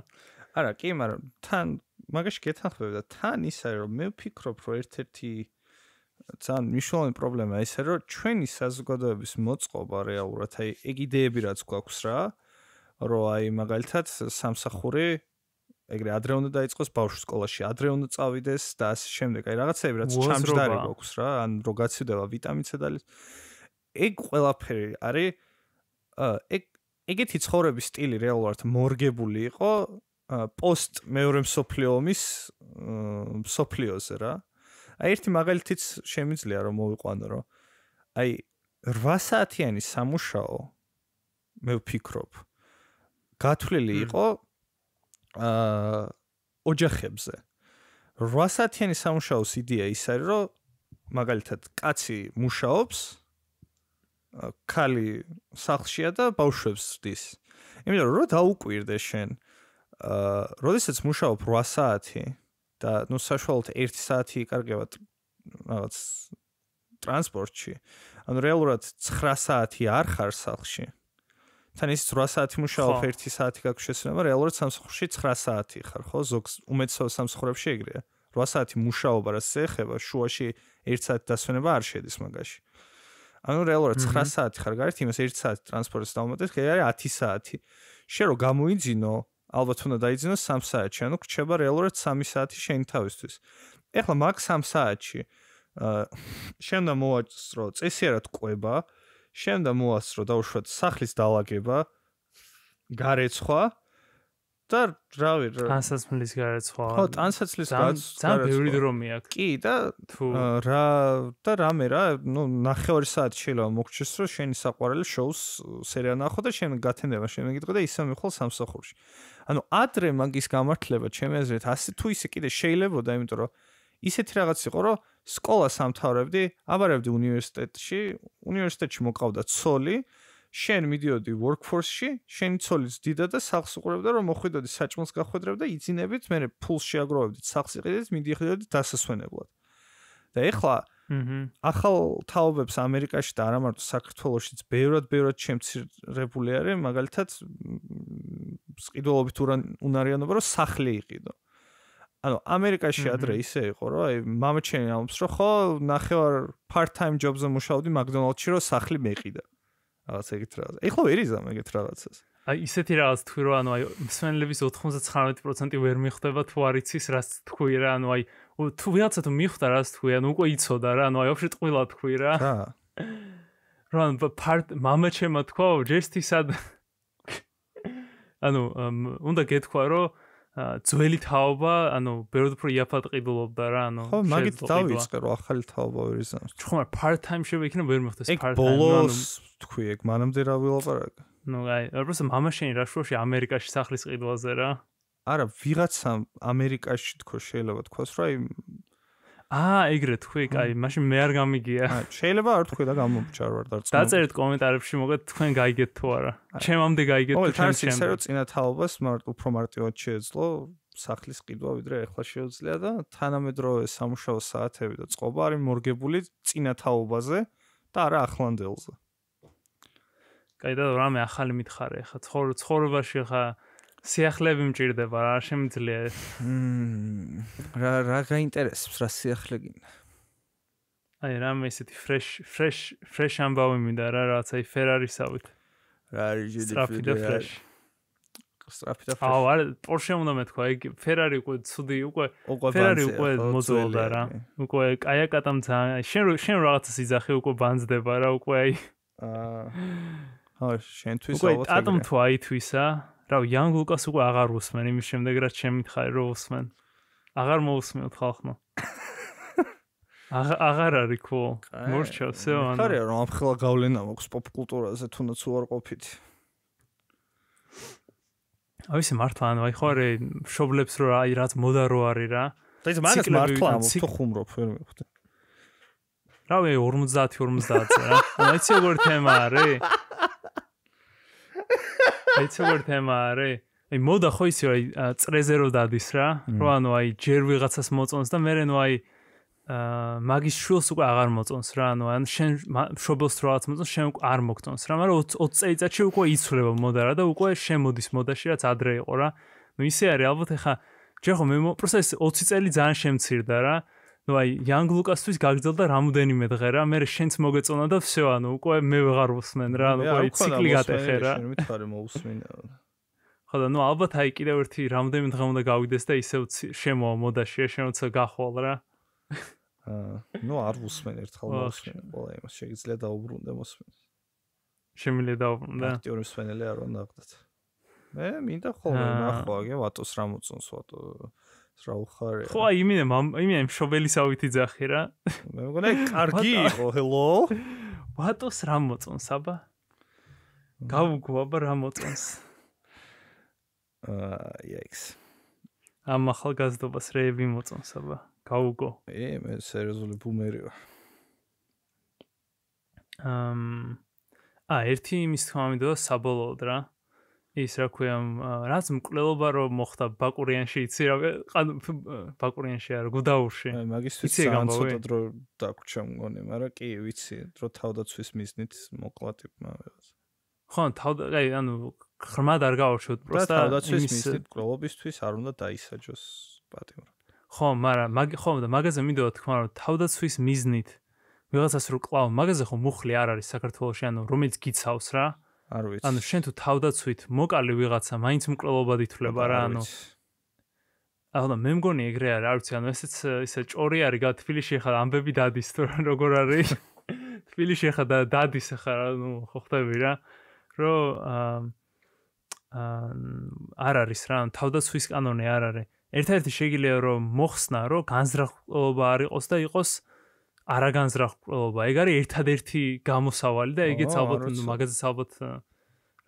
არა კი მაგრამ თან მაგაში გეთანხმებოდა თან ისე რომ მე ვფიქრობ რომ ერთ-ერთი ძალიან მნიშვნელოვანი პრობლემაა ესე რომ ჩვენი საზოგადოების მოწყობა რეალურად აი ეგ იდეები რაც გვაქვს რა რომ აი მაგალითად სამსახური ეგრე ადრე უნდა დაიწყოს ბავშვ სკოლაში, ადრე უნდა წავიდეს და ამავე შემდეგ აი რაღაცები რაც ჩამჯდარი გვაქვს რა, ან რო გაცივდება ვიტამინ C და ის ეგ ყველაფერი არის ეგ ეგეთი ცხოვრების სტილი რეალურად მორგებული იყო პოსტ მეორე მსოფლიო ომის მსოფლიოზე რა. აი ერთი მაგალითიც შემიძლია რომ მოვიყვანო რომ აი 8 საათიანი სამუშაო მე ვფიქრობ გათვლილი იყო აა ოჯახებზე. 8 საათიანი სამუშაოს იდეა ის არის რომ მაგალითად კაცი მუშაობს ქალი სახლშია და ბავშვებს ვდის. იმიტომ რომ რო დაუკვირდე შენ, აა, როდესაც მუშაობ 8 საათი და ნუ საშუალოდ 1 საათი იკარგებათ რაღაც ტრანსპორტში, ანუ რეალურად 9 საათი არ ხარ სახლში. თან ის 8 საათი მუშაობ 1 საათი გაქვს შესაძლებელი, რეალურად სამსხურში 9 საათი ხარ, ხო? ზოგს უმეცო სამსხურებში ეგრეა. 8 საათი მუშაობა რა შეიძლება შუაში 1 საათი დასვენება არ შედის მაგაში. ანუ რეალურად 9 საათი ხარ გარეთ, იმას 1 საათი ტრანსპორტს დავუმატეთ, ხე არის 10 საათი. შე რო გამოიძინო, ალბათ უნდა დაიძინო 3 საათში, ანუ რჩება რეალურად 3 საათი შენ თავისთვის. ეხლა მაგ 3 საათში შენ და მოაწრო წესიერად ყובה, შენ და მოაწრო დაუშვათ სახლის დაალაგება, გარეცხვა, და რა ვი რა ტანსაცმლის გარეცხვა ხო ტანსაცმლის გარეცხვა ძალიან ბევრი დრომი აქვს კი და თუ რა და რამე რა ну ნახევარი საათი შეიძლება მოგჩეს რომ შენი საყვარელი შოუს სერია ნახო და შენ გათენება შენ მეკითხე და ისე მიხვალ სამსახურში ანუ ადრე მაგის გამართლება ჩემი აზრით ასე თუ ისე კიდე შეიძლებაოდა იმიტომ რომ ისეთი რაღაც იყო რომ სკოლა სამთავრებდი აბარებდი უნივერსიტეტში უნივერსიტეტში მოყავდა ცოლი შენ მიდიოდი workforce-ში, შენი ცოლიც დიდა და სახს უყურებდა, რომ მოხვიდოდი საჭმელს გახვედრებ და იძინებით, მე ფულს შეაგროვებდით, სახს იყიდეთ, მიდი ხედავდი დასასვენებლად. და ეხლა ჰმმ. ახალ თაობებს ამერიკაში და არა მარტო საქართველოშიც ბევრად ბევრად შემცირებული არის, მაგალითად სყიდველობით უნარიანობა, რომ სახლი იყიდო. ანუ ამერიკაში ადრე ისე იყო, რომ აი მამაჩენი ამბობს, რომ ხო, ნახევარ part-time job-ზე მუშაობდი McDonald's-ში, რომ სახლი მეყიდა. რაღაც ეგეთ რაღაც. ეხლა ვერიზამ ეგეთ რაღაცას. აი ისეთი რაღაც თქვი რომ ანუ აი მსვენლების 99% ვერ მიხვდება თუ არ იცის რას თქვი რა ანუ აი თუ ვიღაცა თუ მიხვდა რას თქვი ანუ უკვე იცოდა რა ანუ აი ვაფშე ტყვილა თქვი რა. ხა. რომ პარტ мама ჩემო თქვა ჯესტისად ანუ უნდა გეთქვა რომ ძველი თაობა, ანუ ბევრი უფრო იაფატყიდულობდა რა, ანუ ხო, მაგით დავიწყე რა ახალი თაობა ვერიზანს. ჩვენ ხომ არ part time შევე იქნება ვერ მოხდეს part time, ანუ თქვი ეგ მანამდე რა ვილაპარაკე. ну гай, просто мама შენ რა შუაში ამერიკაში სახლის ყიდვაზე რა? არა, ვიღაცა ამერიკაში თქო შეიძლება თქოს რა, აი აა ეგრე თქვი, კაი, მაშინ მე არ გამიგია. შეიძლება არ თქვი და გამომჩარ ვარ და რწმუნო. დაწერეთ კომენტარებში მოგეთ თქვენ გაიგეთ თუ არა. ჩემამდე გაიგეთ თუ ჩემ შემდეგ. ოღონდ წარსი წინათაობას მარტ უფრო მარტივად შეეძლო სახლის კიდვა ვიდრე ახლა შეუძლია და თანამედროვე სამუშაო საათები და წყობა არის მორგებული წინათაობაზე და არა ახლანდელზე. კაი და რამე ახალი მითხარე ახლა ცხოვრებაში ახლა სიახლეები მჭირდება რა შემიძლია რა რა გაინტერესებს რა სიახლე გინდა აი რა მე ისეთი fresh fresh fresh ამბავი მინდა რა რაცაი ferrari-სავით რა არის ჯიდი fresh სტრაფიდა ფერარი. აუ, არა, პორშე უნდა მეთქვა, ეგ ფერარი უკვე ცუდი უკვე. ფერარი უკვე მოძველდა რა. უკვე კაიაკატამ ძალიან, შენ შენ რაღაცა სიძახე უკვე ბანძდება რა, უკვე აი. აა. ხო, შენთვის ალბათ. უკვე ატომ თუ აი თვისა. რა ვიცი, ან ლუკას უკვე აღარ უსმენ იმის შემდეგ, რაც ჩემ მითხარი რომ უსმენ. აღარ მოუსმენთ ხალხმა. აღარ არის ხო? მორჩა, все, ანუ. ხარია, რომ ამ ხელა გავლენა მაქვს პოპ კულტურაზე, თუნდაც უარ ყოფით. აი ეს მართლა, ანუ აი ხარ შობლებს რო აი რაც მოდა რო არის რა. და ეს მაგას მართლა თუ ხუმრობ, ვერ მეხუთე. რა ვე 50 50-ზე რა. აი ეს როგორ თემა არის? აი ცოტა თემა არის აი მოდა ხო ისე აი წრეზე რო დადის რა რო ანუ აი ჯერ ვიღაცას მოწონს და მერე ნუ აი აა მაგის შულს უკვე აღარ მოწონს რა ანუ ან შენ შობელს როაც მოწონს შენ უკვე არ მოგწონს რა მაგრამ 20 წელიწადში უკვე იცვლება მოდა რა და უკვე შემოდის მოდაში რაც ადრე იყო რა ნუ ისე არის ალბათ ეხა ჯერ ხომ მე პროცესი 20 წელი ძალიან შემცირდა რა აა ну ай янг лукасთვის გაგძელდა რამოდენიმე დღე რა მე შენც მოგეწონა და всё ანუ უკვე მე ვეღარ უსმენ რა ანუ უკვე ციკლი გატეხე რა შენ მითხარე მოусმენ ხოდა ну ალბათ აი კიდევ ერთი რამოდენიმე დღე უნდა გავიდეს და ისევ შემოა მოდა შეშენოცა გახვალ რა ну არ უსმენ ერთხელ მოусმენ ყველა იმას შეიძლება დაუბრუნდე მოусმენ შემიძლია დაუბრუნდე ტიორი უსმენელი არ უნდა აღდეთ მე მინდა ხოლმე ნახვა გე ვატოს რა მოწონს ვატო რა უხარია. ხო, აი იმენ იმენ მშობელისავითი ძახი რა. მე მგონია კარგი იყო, ჰელო. ბატოს რა მოწონს აბა? გავუკვა, აბა რა მოწონს? აა, იექს. ამ ახალგაზრდობას რეები მოწონს აბა. გავუკო. ე, მე სერიოზული ბუმერი ვარ. აა, აი ერთი იმის თქმა მინდა საბოლოოდ რა. აა ის რა ქვია რაც მკვლელობა რომ მოხდა ბაკურიანში იცი რა ყან ბაკურიანში არ გუდაურში აი მაგისთვის განცოტა დრო დაგვჭა მგონი მაგრამ კი ვიცი დრო თავდაცვის მიზნით მოკლა ტიპმა ვიღაც ხან თავდა აი ანუ ხრმა და არ გავშოთ პროსტა თავდაცვის მიზნით მკვლობისთვის არ უნდა დაისაჯოს პატიმრო ხო მაგრამ მაგ ხო და მაგაზე მინდოდა თქმა რომ თავდაცვის მიზნით ვიღაცას რო კლავ მაგაზე ხო მუხლი არ არის საქართველოს ანუ რომელიც გიცავს რა აჰა არ ვიცი. ანუ შენ თუ თავდაცვით მოკალი ვიღაცა, მაინც მკვლობად ითვლება რა, ანუ აუ და მე მგონი ეგრე არ არ ვიცი, ანუ ესეც ისე ჭორი არის გა თბილისში ხარ ამბები დადის თუ როგორ არის? თბილისში ხარ და დადის ხარ, ანუ ხო ხდები რა, რომ აა არ არის რა, ანუ თავდაცვის კანონი არ არის. ერთ-ერთი შეიძლება რომ მოხსნა, რომ განზრახობა არ იყოს და იყოს აა არაგანზრახლობა. ეგ არის ერთადერთი გამოსავალი და ეგეც ალბათ უნდა მაგაზეც ალბათ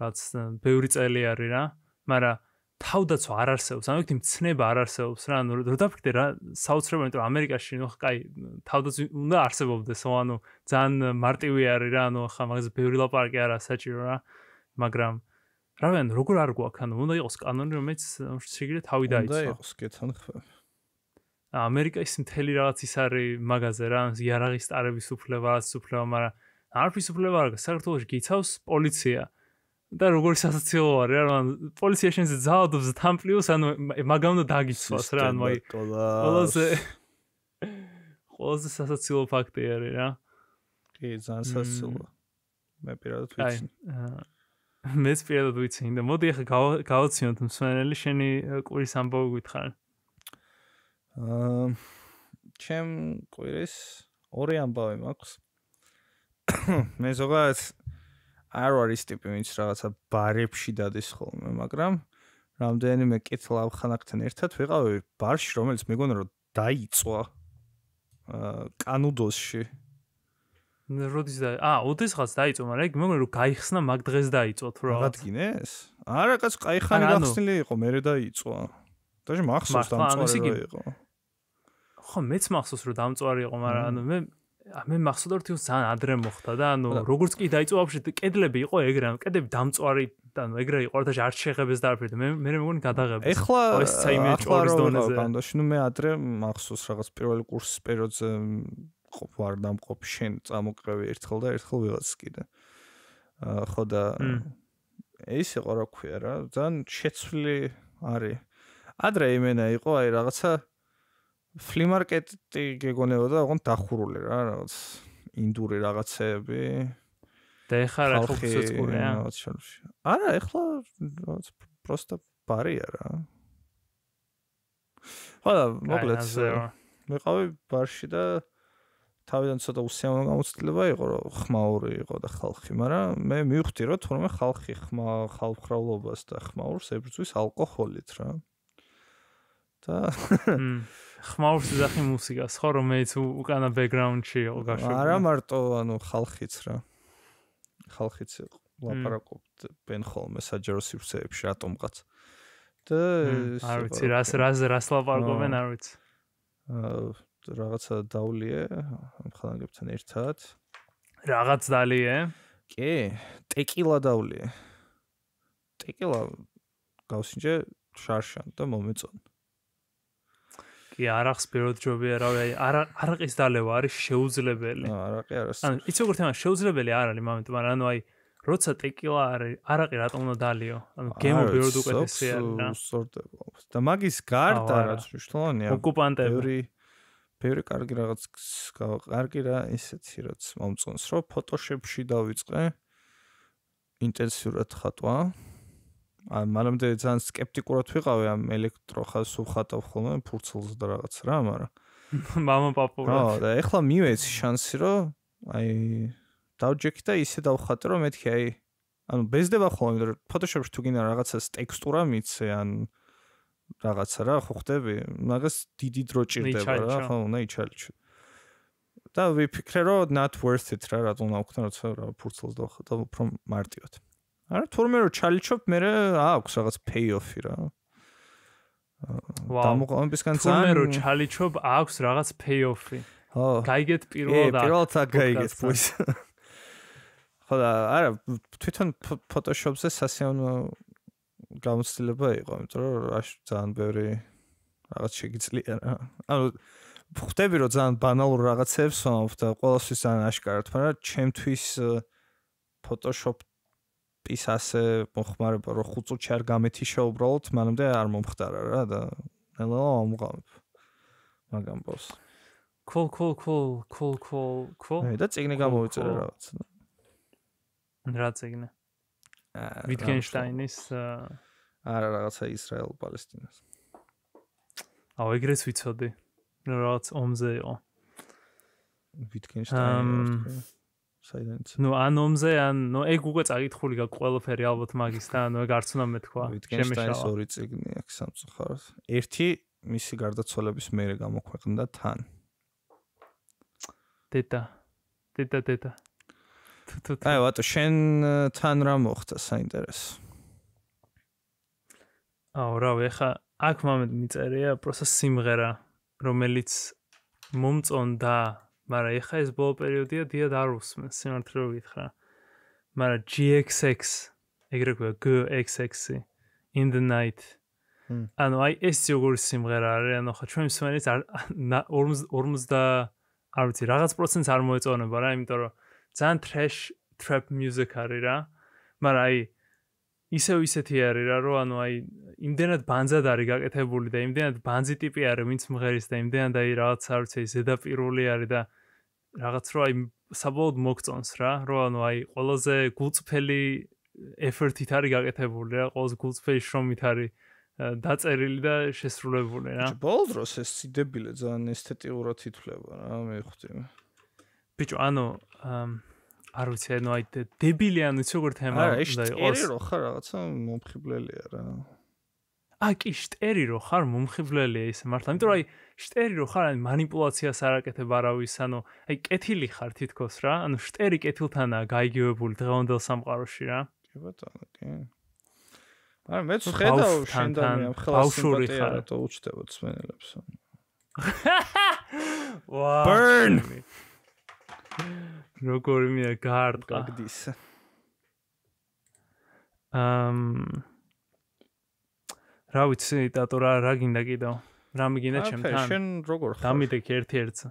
რაც ბევრი წელი არის რა, მაგრამ თავდაცვა არ არსებობს. ანუ ვთქვი, მცნება არ არსებობს რა, ანუ რა დაფიქდე რა, საოცრება, იმიტომ რომ ამერიკაში ნუ ხაი თავდაცვა უნდა არსებობდეს, ანუ ძალიან მარტივი არის რა, ანუ ხა მაგაზე ბევრი ლაპარაკი არა საჭირო რა, მაგრამ რავენ როგორ არ გვაქვს ანუ უნდა იყოს კანონი რომელიც შეიძლება თავი დაიცვა. უნდა იყოს კეთან ხა. ამერიკის მთელი რაღაც ის არის მაღაზე რა, იარაღის სტარების უფლება, უფლება, მაგრამ არფის უფლება არ გა საქართველოს გიცავს პოლიცია. და როგორი სასაცილო არის რა, ან პოლიცია შენზე ძალადობს თან პლუს, ანუ მაგამ და დაგიცვას რა, ანუ აი. ყველაზე ყველაზე სასაცილო ფაქტი არის რა. კი, ძალიან სასაცილო. მე პირადად ვიცი. აი. მე პირადად ვიცი, და მოდი ახლა გავაციონოთ მსვენელი შენი კურის ამბავი გითხარ. აა აა ჩემ კვირის ორი ამბავი მაქვს. მე ზოგადად არ არის ტიპი, ვინც რაღაცა ბარებში დადის ხოლმე, მაგრამ რამდენიმე კეთლავ ხანაკთან ერთად ვიყავი ბარში, რომელიც მეგონა რომ დაიწვა აა კანუდოსში. ნე როდის და აა ოდესღაც დაიწვა, მაგრამ ეგ მეგონა რომ გაიხსნა მაგ დღეს დაიწვა თუ რა. რა გადგინეს? არა, კაც кайხანი გახსნილი იყო, მერე დაიწვა. დაჟე მახსოვს დამწვარი იყო ხო მეც მახსოვს რომ დამწვარი იყო მაგრამ ანუ მე ა მე მახსოვს რომ თვითონ ძალიან ადრე მოხდა და ანუ როგორც კი დაიწყო აფშე კედლები იყო ეგრე კედები დამწვარი და ანუ ეგრე იყო და არ შეხებს და არაფერი მე მე მეგონი გადაღები ეხლა ეს ცაიმე ჯორის დონეზე ბანდაში ნუ მე ადრე მახსოვს რაღაც პირველი კურსის პერიოდზე ყოფ ვარ დამყოფ შენ წამოყევი ერთხელ და ერთხელ ვიღაცის კიდე ხო და ეს იყო რა ქვია რა ძალიან შეცვლი არის ადრე იმენა იყო აი რაღაცა ფლიმარკეტი გეგონებოდა ოღონდ დახურული რა რაღაც ინდური რაღაცები და ეხლა რა ხუცეცკურია არა ეხლა რაღაც просто პარია რა ხოდა მოკლედ მეყავი ბარში და თავიდან ცოტა უსიამოვნო გამოცდილება იყო რომ ხმაური იყო და ხალხი მაგრამ მე მივხვდი რომ თორმე ხალხი ხმა ხალხრავლობას და ხმაურს ებრძვის ალკოჰოლით რა და ხმაურს ძახი მუსიკას ხო რომელიც უკანა ბექგრაუნდში ოღაშო არა მარტო ანუ ხალხიც რა ხალხიც ლაპარაკობთ პენხოლმე საჯარო სივრცეებში რატომღაც და არ ვიცი რას რას რას ლაპარაკობენ არ ვიცი აა რაღაცა დაულიე ამ ხალხებთან ერთად რაღაც დალიე კი ტეკილა დაულიე ტეკილა გავსინჯე შარშან და მომეწონა კი არახს ბეროდ ჯობია რავი აი არაყის დალევა არის შეუძლებელი არაყი არის ანუ იცი როგორ თემა შეუძლებელი არ არის მომენტ მაგრამ ანუ აი როცა ტეკილა არის არაყი რატომ უნდა დალიო ანუ გემო ბეროდ უკეთესია და სორტებო და მაგის გარდა რაც მნიშვნელოვანია ოკუპანტები ბევრი ბევრი კარგი რაღაც კარგი რა ისეთი რაც მომწონს რომ ფოტოშოპში დავიწყე ინტენსიურად ხატვა ან მანამდე ძალიან скеპტიკურად ვიყავი ამ ელექტრო ხალხს უხატავ ხოლმე ფურცელს და რაღაც რა, მაგრამ мама папа რა. ო, და ეხლა მივეცი შანსი, რომ აი დავჯექი და ისე დავხატრო მეთქი აი ანუ ბეზდება ხოლმე, რომ ფოტოშოპში თუ გინდა რაღაცას ტექსტურა მიცე ან რაღაცა რა, ხო ხდები? მაგას დიდი დრო ჭირდება რა, ხო, უნდა იჩალჩო. და ვიფიქრე, რომ not worth it რა, რატომ აქვს თან რაღაცა ფურცელს დავხატავ უფრო მარტივად. არა თურმე რომ ჩალიჩობ მე რა აქვს რაღაც ფეიოფი რა დამოყოვნებისგან ძან თურმე რომ ჩალიჩობ აქვს რაღაც ფეიოფი ხო გაიგეთ პირველად ე პირველად გაიგეთ პლუს ხოდა არა თვითონ ფოტოშოპზე სასიამოვნო გამოცდილება იყო იმიტომ რომ ძალიან ბევრი რაღაც შეგიძლია რა ანუ ხვდები რომ ძალიან ბანალურ რაღაცებს ვსვამთ და ყველასთვის ძალიან აშკარა თქმა რა ჩემთვის ფოტოშოპ ის ასე მოხმარება, რომ ხუწუჩი არ გამეთიშა უბრალოდ, მანამდე არ მომხდარა რა და ნელა ამღავებ. მაგრამ ბოს. cool cool cool cool cool cool. აი და ციგნე გამოიწერა რაღაც. რა ციგნე? ვიტგენშტაინის არა რაღაცა ისრაელ პალესტინას. აუ ეგრეც ვიცოდი. რაღაც ომზე იყო. ვიტგენშტაინი საიდანაც. ნუ ან ომზე ან ნუ ეგ უკვე წაკითხული გაქვს ყველაფერი ალბათ მაგისთან, ნუ ეგ არც უნდა მეთქვა. შემეშალა ორი წიგნი აქ სამწუხაროდ. ერთი მისი გარდაცვალების მერე გამოქვეყნდა თან. დედა. დედა დედა. აი ვატო შენ თან რა მოხდა საინტერესო. აუ რა ვეხა აქ მომეწერია პროცეს სიმღერა რომელიც მომწონდა მაგრამ ეხა ეს ბოლო პერიოდია დიდი არ უსმენს სიმართლე ვიტხრა. მაგრამ GXX ეგრე გვა GXX in the night. ანუ აი ეს როგორი სიმღერა არის, ანუ ხა ჩვენ სიმღერის 40 არ ვიცი, რაღაც პროცენტს არ მოეწონება რა, იმიტომ რომ ძალიან trash trap music არის რა. მაგრამ აი ისევ ისეთი არის რა, რომ ანუ აი იმდენად ბანზად არის გაკეთებული და იმდენად ბანზი ტიპი არის, ვინც მღერის და იმდენად აი რაღაც არ ვიცი, ზედაპირული არის და რაღაც რო აი საბოლოოდ მოგწონს რა, რო ანუ აი ყველაზე გულწრფელი effort-ით არის გაკეთებული რა, ყველაზე გულწრფელი შრომით არის დაწერილი და შესრულებული რა. ბიჭო, ბოლ დროს ეს სიდებილე ძალიან ესთეტიურად ითვლება რა, მე ხვდი. ბიჭო, ანუ არ ვიცი, ანუ აი დებილი ანუ ცოტა თემა უნდა იყოს. არა, ეს ტერი რო ხარ რაღაცა მომხიბლელია რა. აკი შტერი რო ხარ მომხიბვლელია ისე მართლა იმიტომ რომ აი შტერი რო ხარ აი манипуляციას არაკეთებ არავის ანუ აი კეთილი ხარ თითქოს რა ანუ შტერი კეთილთანაა გაიგივებული დღევანდელ სამყაროში რა კი ბატონო კი არა მე შედავ შენ და მე ხელასუბტი არა თუ უჩდება ცმენელებს ვა ბერნ როგორი მე გარდა გაგდის ამ რა ვიცი დატო რა რა გინდა კიდო რა მიგინდა ჩემთან აი შენ როგორ ხარ დამიდეკ ერთ-ერთს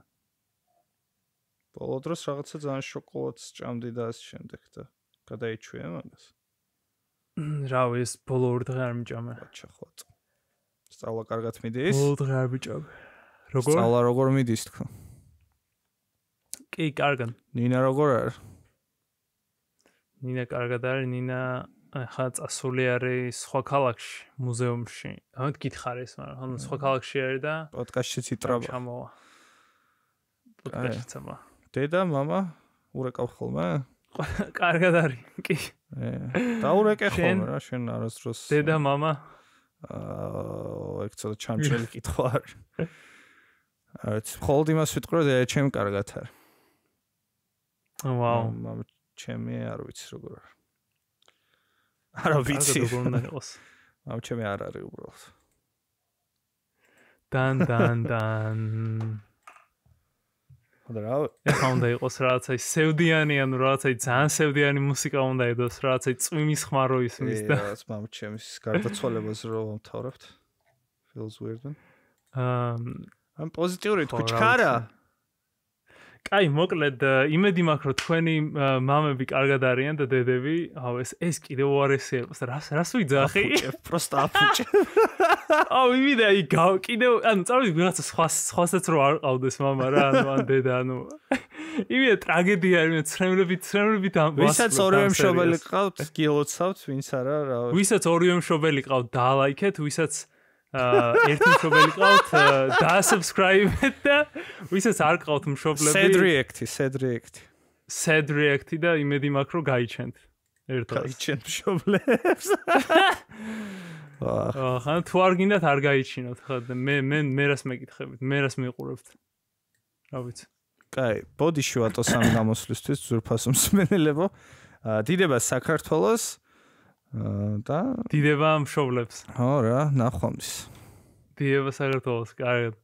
ბოლო დროს რაღაცა ძალიან შოკოლადს ჭამდი და ამ შემდეგ და გადაიჩვია მაგას რა ვიცი ბოლო ორ დღე არ მიჭამე ბაჩა ხოც სწავლა კარგად მიდის ბოლო დღე არ მიჭამე როგორ სწავლა როგორ მიდის თქო კი კარგად ნინა როგორ არის ნინა კარგად არის ნინა ხა წასული არის სხვა ქალაქში, მუზეუმში. ამით გითხარ ეს, მაგრამ ხომ სხვა ქალაქში არის და პოდკასტში ციტრავა. ჩამოვა. პოდკასტში ჩამოვა. დედა, მამა, ურეკავ ხოლმე? კარგად არის, კი. ე, დაურეკე ხოლმე რა, შენ არასდროს. დედა, მამა? აა, ეგ ცოტა ჩამჩელი კითხვა არის. არც მხოლოდ იმას ვიტყვი, რომ ჩემ კარგად არის. ვაუ, მამა, ჩემე არ ვიცი როგორ არის. არა ვიცი ამ ჩემი არ არის უბრალოდ დან დან დან ხოდა რა უნდა იყოს რაღაც აი სევდიანი ანუ რაღაც აი ძალიან სევდიანი მუსიკა უნდა იყოს რაღაც აი წვიმის ხმარო ისმის და რაღაც მამ ჩემს გარდაცვალებას რო ვამთავრებთ feels weird then ამ ამ პოზიტიური თუ ჩქარა კაი, მოკლედ, იმედი მაქვს, რომ თქვენი მამები კარგად არიან და დედები. აუ, ეს ეს კიდევ უარესებს. რას რას ვიძახი? Просто афуче. აუ, იმედი აი კიდევ, ანუ წარმოიდგინე ვიღაცა სხვა სხვასაც რო არ ყავდეს мама რა, ანუ ან დედა, ანუ. იმედი ტრაგედია არის, ცრემლებით, ცრემლებით ამ ვასწავლებ. ვისაც ორივე მშობელი ყავთ, გილოცავთ, ვინც არა, რა. ვისაც ორივე მშობელი ყავთ, დალაიქეთ, ვისაც ერთი მშობელი ყავთ და subscribe-ით და ვისაც არ ყავთ მშობლები Cedric-ი, Cedric-ი. Cedric-ი და იმედი მაქვს რომ გაიჩენთ. ერთად გაიჩენთ მშობლებს. აა, თუ არ გინდათ არ გაიჩინოთ, ხო და მე მე მე რას მეკითხებით? მე რას მეყურებთ? რა ვიცი. კაი, ბოდიშუატოს ამ გამოსვლისთვის ძურფასო მსმენელებო. აა, დიდება საქართველოს. აა, და დიდება მშობლებს. ხო რა, ნახვამდის. დიდება საერთოდ, კარგად.